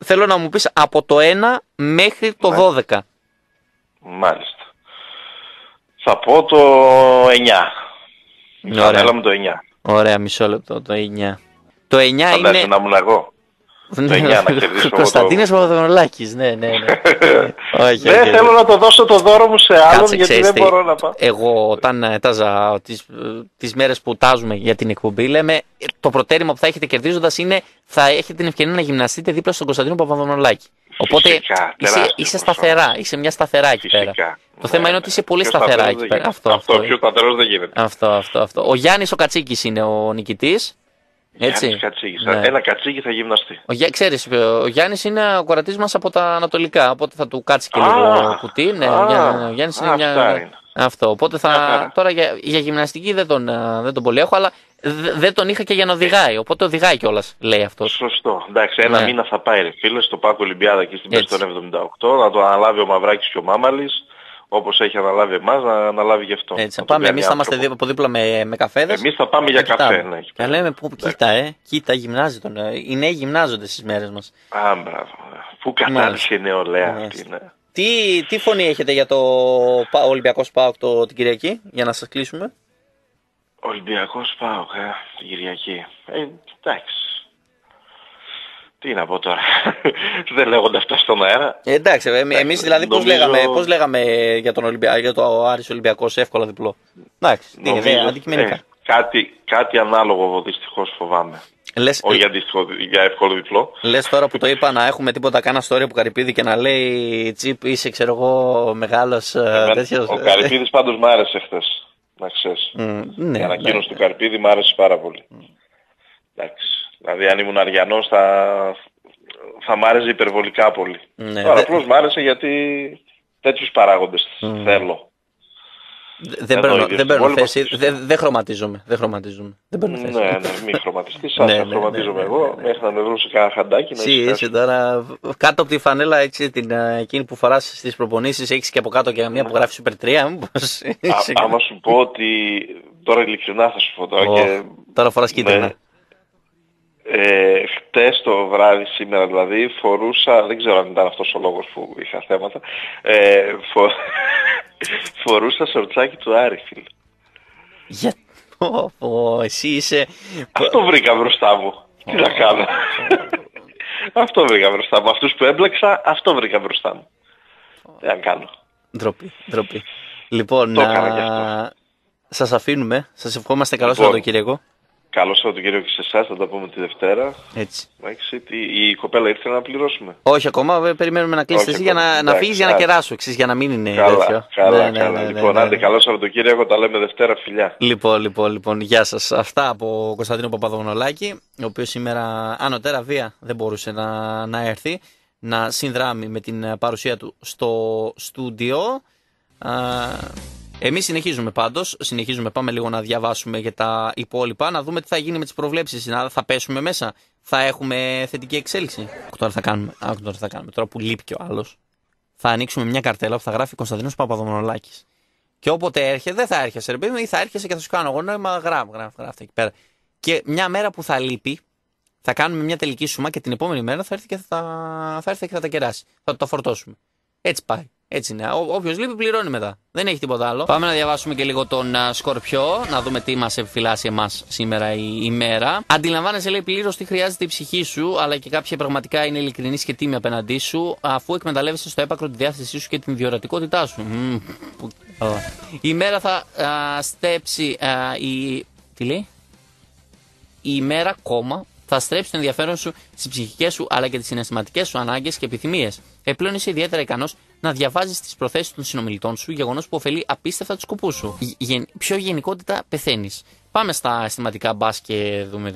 A: Θέλω να μου πεις από το 1
B: μέχρι το
A: 12. Ναι. Μάλιστα.
B: Θα πω το 9. Ωραία. μου το 9.
A: Ωραία, μισό λεπτό, το 9. Το 9 είναι... να ήμουν εγώ. Το 9 ναι, να [laughs] κερδίσω Κωνσταντίνος Παπαδονολάκης, ναι, ναι, ναι. [laughs] δεν θέλω να
B: το δώσω το δώρο μου σε άλλον γιατί δεν μπορώ να πάω.
A: Εγώ όταν τάζα τις, τις μέρες που τάζουμε για την εκπομπή λέμε το προτέρημα που θα έχετε κερδίζοντας είναι θα έχετε την ευκαιρία να γυμναστείτε δίπλα στον Κωνσταντίνο Παπαδονολάκη. Οπότε Φυσικά, είσαι, είσαι σταθερά, είσαι μια σταθερά εκεί Φυσικά, πέρα. Ναι, το θέμα ναι, είναι ναι, ότι ναι. είσαι πολύ σταθερά εκεί πέρα. Αυτό, αυτό, αυτό. πιο
B: σταθερός δεν γίνεται.
A: Αυτό, αυτό, αυτό. Ο Γιάννης ο Κατσίκης είναι ο νικητής.
B: Έτσι. Ναι. Ένα κατσίκι θα γυμναστεί.
A: Ο, Γι... ξέρεις, ο Γιάννης είναι ο κορατής μας από τα Ανατολικά. Οπότε θα του κάτσει και λίγο κουτί. Ναι, ο Γιάννη είναι μια. Αυτό. Οπότε θα. Τώρα για, για γυμναστική δεν τον, ε, δεν τον πολύ έχω, αλλά δεν τον είχα και για να οδηγάει. Οπότε οδηγάει κιόλας, λέει αυτός.
B: Σωστό. Εντάξει, ένα ναι. μήνα θα πάει ρε φίλε στο Πάκο Ολυμπιάδα και στην Πέση των 78, να το αναλάβει ο Μαυράκης και ο Μάμαλης, όπως έχει αναλάβει εμάς, να αναλάβει γι' αυτό. Έτσι, να πάμε. Εμείς θα είμαστε
A: από δίπλα με, με καφέδες. Εμείς θα πάμε για καφέ, ναι. Και λέμε, που, κοίτα, ε, κοίτα, γυμνάζει τον. Ε, οι νέοι γυμνάζονται στις μέρες μας.
B: Α, μπράβο. Πού η νεολαία ναι. αυτή, ναι.
A: Τι, τι φωνή έχετε για το Ολυμπιακό ΣΠΑΟΚ την Κυριακή,
B: για να σας κλείσουμε. Ολυμπιακός ΣΠΑΟΚ, ε, την Κυριακή. Ε, εντάξει. Τι να πω τώρα. [laughs] Δεν λέγονται αυτά στον αέρα.
A: Ε, εντάξει, ε, εμεί εμείς δηλαδή πώς πώς, λέγαμε, πώς λέγαμε για τον Ολυμπιακό, για το Άρης Ολυμπιακός εύκολα διπλό. Εντάξει, νομίζω... αντικειμενικά. Ε,
B: Κάτι, κάτι ανάλογο δυστυχώς φοβάμαι. Λες... Όχι ε, για, δυστυχώς, για εύκολο διπλό.
A: Λες τώρα που το είπα να έχουμε τίποτα κανένα story που Καρυπίδη και να λέει Τσίπ, είσαι ξέρω εγώ μεγάλος ε, τέτοιος. Ο Καρυπίδης
B: πάντως μ' άρεσε χθες. Να ξέρεις. Mm, ναι, η ναι. ανακοίνωση του Καρυπίδη μ' άρεσε πάρα πολύ. Mm. Εντάξει. Δηλαδή αν ήμουν αριανός θα, θα μ' άρεσε υπερβολικά πολύ.
A: Ναι, Τώρα δε...
B: μ' άρεσε γιατί τέτοιους παράγοντες θέλω. Δεν παίρνω, δεν θέση.
A: Δεν, χρωματίζομαι. Δεν χρωματίζομαι. Δεν παίρνω ναι, θέση. Ναι, ναι, μη χρωματιστείς. Σαν ναι, χρωματίζομαι ναι, εγώ.
B: Ναι, Μέχρι να με σε κανένα χαντάκι. Εσύ,
A: τώρα κάτω από τη φανέλα έτσι, την, ε, εκείνη που φοράς στις προπονήσεις έχεις και από κάτω και μια που γράφεις Super 3. Ε, άμα σου
B: πω ότι τώρα ειλικρινά θα σου πω τώρα. Και...
A: Τώρα φοράς κίτρινα.
B: Ε, χτες το βράδυ σήμερα δηλαδή φορούσα, δεν ξέρω αν ήταν αυτός ο λόγος που είχα θέματα, ε, Φορούσα σορτσάκι του Άρη, φίλε.
A: Για... εσύ
B: είσαι... Αυτό βρήκα μπροστά μου. Τι να κάνω. αυτό βρήκα μπροστά μου. Αυτούς που έμπλεξα, αυτό βρήκα μπροστά μου. Τι να κάνω.
A: Ντροπή, ντροπή. Λοιπόν, να... σας αφήνουμε. Σας ευχόμαστε καλό λοιπόν, Σαββατοκύριακο.
B: Καλό Σαββατοκύριακο και σε εσάς, θα τα πούμε τη Δευτέρα. Έτσι. Μάξι, τι, η κοπέλα ήρθε να πληρώσουμε.
A: Όχι ακόμα, περιμένουμε να κλείσει εσύ για να, να φύγεις για να κεράσω, εξής, για να μην είναι καλά, Καλά, ναι, ναι, καλά. Ναι, ναι, λοιπόν, ναι, άντε, ναι. καλό
B: Σαββατοκύριακο, τα λέμε Δευτέρα, φιλιά.
A: Λοιπόν, λοιπόν, λοιπόν, γεια σας. Αυτά από Κωνσταντίνο Παπαδογνολάκη, ο οποίος σήμερα ανωτέρα βία δεν μπορούσε να, να έρθει να συνδράμει με την παρουσία του στο στούντιο. Εμείς συνεχίζουμε πάντως. Συνεχίζουμε. Πάμε λίγο να διαβάσουμε για τα υπόλοιπα. Να δούμε τι θα γίνει με τις προβλέψεις. Θα πέσουμε μέσα. Θα έχουμε θετική εξέλιξη. Τώρα θα κάνουμε. τώρα θα κάνουμε. Τώρα που λείπει και ο άλλος. Θα ανοίξουμε μια καρτέλα που θα γράφει Κωνσταντίνος Παπαδομονολάκης. Και όποτε έρχεται, δεν θα έρχεσαι, ρε παιδί ή θα έρχεσαι και θα σου κάνω εγώ νόημα. Γράφ, γράφ, γράφ, εκεί πέρα. Και μια μέρα που θα λείπει, θα κάνουμε μια τελική σούμα και την επόμενη μέρα θα έρθει και θα, θα, έρθει και θα τα κεράσει. Θα το φορτώσουμε. Έτσι πάει. Έτσι είναι. Όποιος λείπει πληρώνει μετά. Δεν έχει τίποτα άλλο. Πάμε να διαβάσουμε και λίγο τον Σκορπιό, να δούμε τι μας επιφυλάσσει εμάς σήμερα η ημέρα. Αντιλαμβάνεσαι, λέει πλήρως τι χρειάζεται η ψυχή σου, αλλά και κάποια πραγματικά είναι ειλικρινή και τίμη απέναντί σου, αφού εκμεταλλεύεσαι στο έπακρο τη διάθεσή σου και την διορατικότητά σου. Η μέρα θα στέψει η. Τι λέει? Η ημέρα, κόμμα θα στρέψει το ενδιαφέρον σου στις ψυχικές σου αλλά και τις συναισθηματικές σου ανάγκες και επιθυμίες. Επλέον είσαι ιδιαίτερα ικανός να διαβάζεις τις προθέσεις των συνομιλητών σου, γεγονός που ωφελεί απίστευτα τους σκοπούς σου. Γεν, πιο γενικότητα πεθαίνεις. Πάμε στα αισθηματικά μπα και δούμε.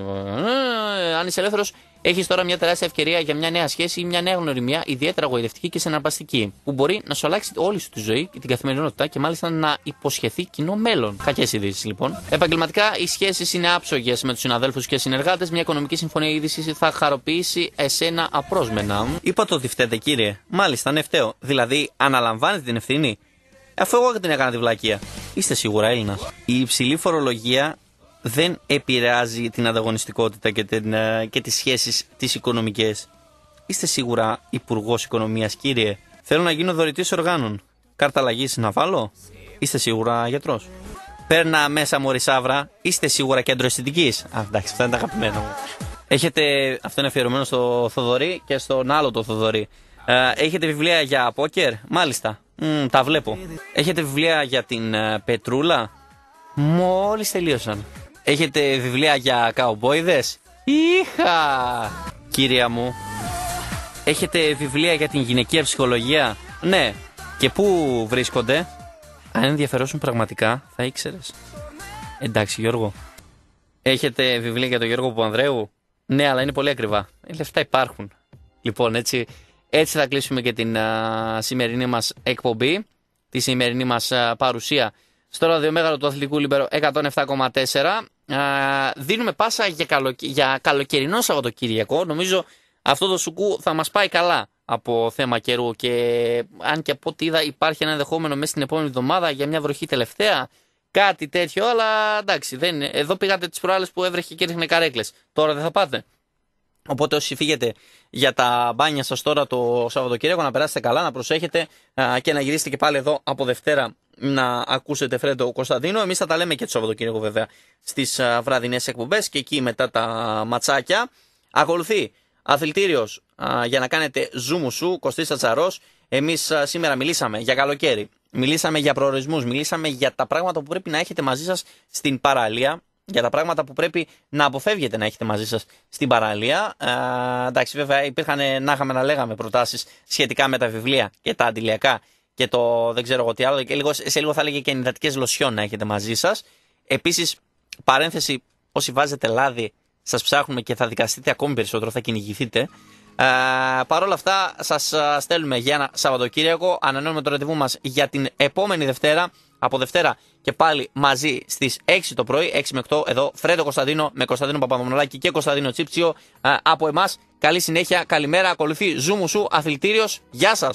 A: Ε, αν είσαι ελεύθερος, έχεις τώρα μια τεράστια ευκαιρία για μια νέα σχέση ή μια νέα γνωριμία, ιδιαίτερα γοητευτική και συναρπαστική, που μπορεί να σου αλλάξει όλη σου τη ζωή και την καθημερινότητα και μάλιστα να υποσχεθεί κοινό μέλλον. Κακές ειδήσεις λοιπόν. Επαγγελματικά, οι σχέσεις είναι άψογες με τους συναδέλφους και συνεργάτες. Μια οικονομική συμφωνία είδησης θα χαροποιήσει εσένα απρόσμενα. Είπα το ότι φταίτε, κύριε. Μάλιστα, ναι, φταίω. Δηλαδή, αναλαμβάνετε την ευθύνη. Αφού εγώ την έκανα τη Είστε σίγουρα Έλληνας. Η υψηλή φορολογία δεν επηρεάζει την ανταγωνιστικότητα και, την, ε, και τις σχέσεις τις οικονομικές. Είστε σίγουρα υπουργός οικονομίας κύριε. Θέλω να γίνω δωρητής οργάνων. Κάρτα αλλαγής να βάλω. Είστε σίγουρα γιατρός. Παίρνα μέσα σαύρα. Είστε σίγουρα κέντρο αισθητικής. Α, εντάξει, αυτά είναι τα αγαπημένα μου. Έχετε, αυτό είναι αφιερωμένο στο Θοδωρή και στον άλλο το Θοδωρή. Ε, έχετε βιβλία για πόκερ, μάλιστα. Μ, τα βλέπω. Έχετε βιβλία για την ε, Πετρούλα. Μόλις τελείωσαν. Έχετε βιβλία για καουμπόιδες. Είχα! Κύρια μου, έχετε βιβλία για την γυναικεία ψυχολογία. Ναι. Και πού βρίσκονται. Αν ενδιαφερόσουν πραγματικά, θα ήξερες. Εντάξει, Γιώργο. Έχετε βιβλία για τον Γιώργο Πουανδρέου? Ναι, αλλά είναι πολύ ακριβά. Ε, λεφτά υπάρχουν. Λοιπόν, έτσι, έτσι θα κλείσουμε και την σημερινή μας εκπομπή. Τη σημερινή μας παρουσία στο ραδιομέγαρο του Αθλητικού Λιμπερο 107,4 δίνουμε πάσα για, καλο, για καλοκαιρινό Σαββατοκύριακο. Νομίζω αυτό το σουκού θα μας πάει καλά από θέμα καιρού και αν και από ό,τι είδα υπάρχει ένα ενδεχόμενο μέσα στην επόμενη εβδομάδα για μια βροχή τελευταία κάτι τέτοιο αλλά εντάξει δεν είναι. εδώ πήγατε τις προάλλες που έβρεχε και ρίχνε καρέκλες. τώρα δεν θα πάτε οπότε όσοι φύγετε για τα μπάνια σας τώρα το Σαββατοκύριακο να περάσετε καλά να προσέχετε και να γυρίσετε και πάλι εδώ από Δευτέρα να ακούσετε Φρέντο Κωνσταντίνο. Εμείς θα τα λέμε και το Σαββατοκύριακο βέβαια στις βραδινές εκπομπές και εκεί μετά τα ματσάκια. Ακολουθεί αθλητήριος για να κάνετε zoom σου, Κωστής Τσαρό. Εμεί σήμερα μιλήσαμε για καλοκαίρι, μιλήσαμε για προορισμούς, μιλήσαμε για τα πράγματα που πρέπει να έχετε μαζί σας στην παραλία, για τα πράγματα που πρέπει να αποφεύγετε να έχετε μαζί σας στην παραλία. Ε, εντάξει, βέβαια, υπήρχαν να είχαμε να λέγαμε προτάσεις σχετικά με τα βιβλία και τα αντιλιακά και το δεν ξέρω εγώ τι άλλο. Και λίγο, σε λίγο θα έλεγε και ενυδατικές λοσιόν να έχετε μαζί σας. Επίσης, παρένθεση, όσοι βάζετε λάδι, σας ψάχνουμε και θα δικαστείτε ακόμη περισσότερο, θα κυνηγηθείτε. Ε, Παρ' όλα αυτά, σας ε, στέλνουμε για ένα Σαββατοκύριακο. Ανανέουμε το ραντεβού μας για την επόμενη Δευτέρα. Από Δευτέρα και πάλι μαζί στις 6 το πρωί, 6 με 8 εδώ. Φρέντο Κωνσταντίνο με Κωνσταντίνο Παπαδομολάκη και Κωνσταντίνο Τσίψιο. Ε, από εμάς, καλή συνέχεια, καλημέρα. Ακολουθεί Ζούμου Σου, αθλητήριος. Γεια σας.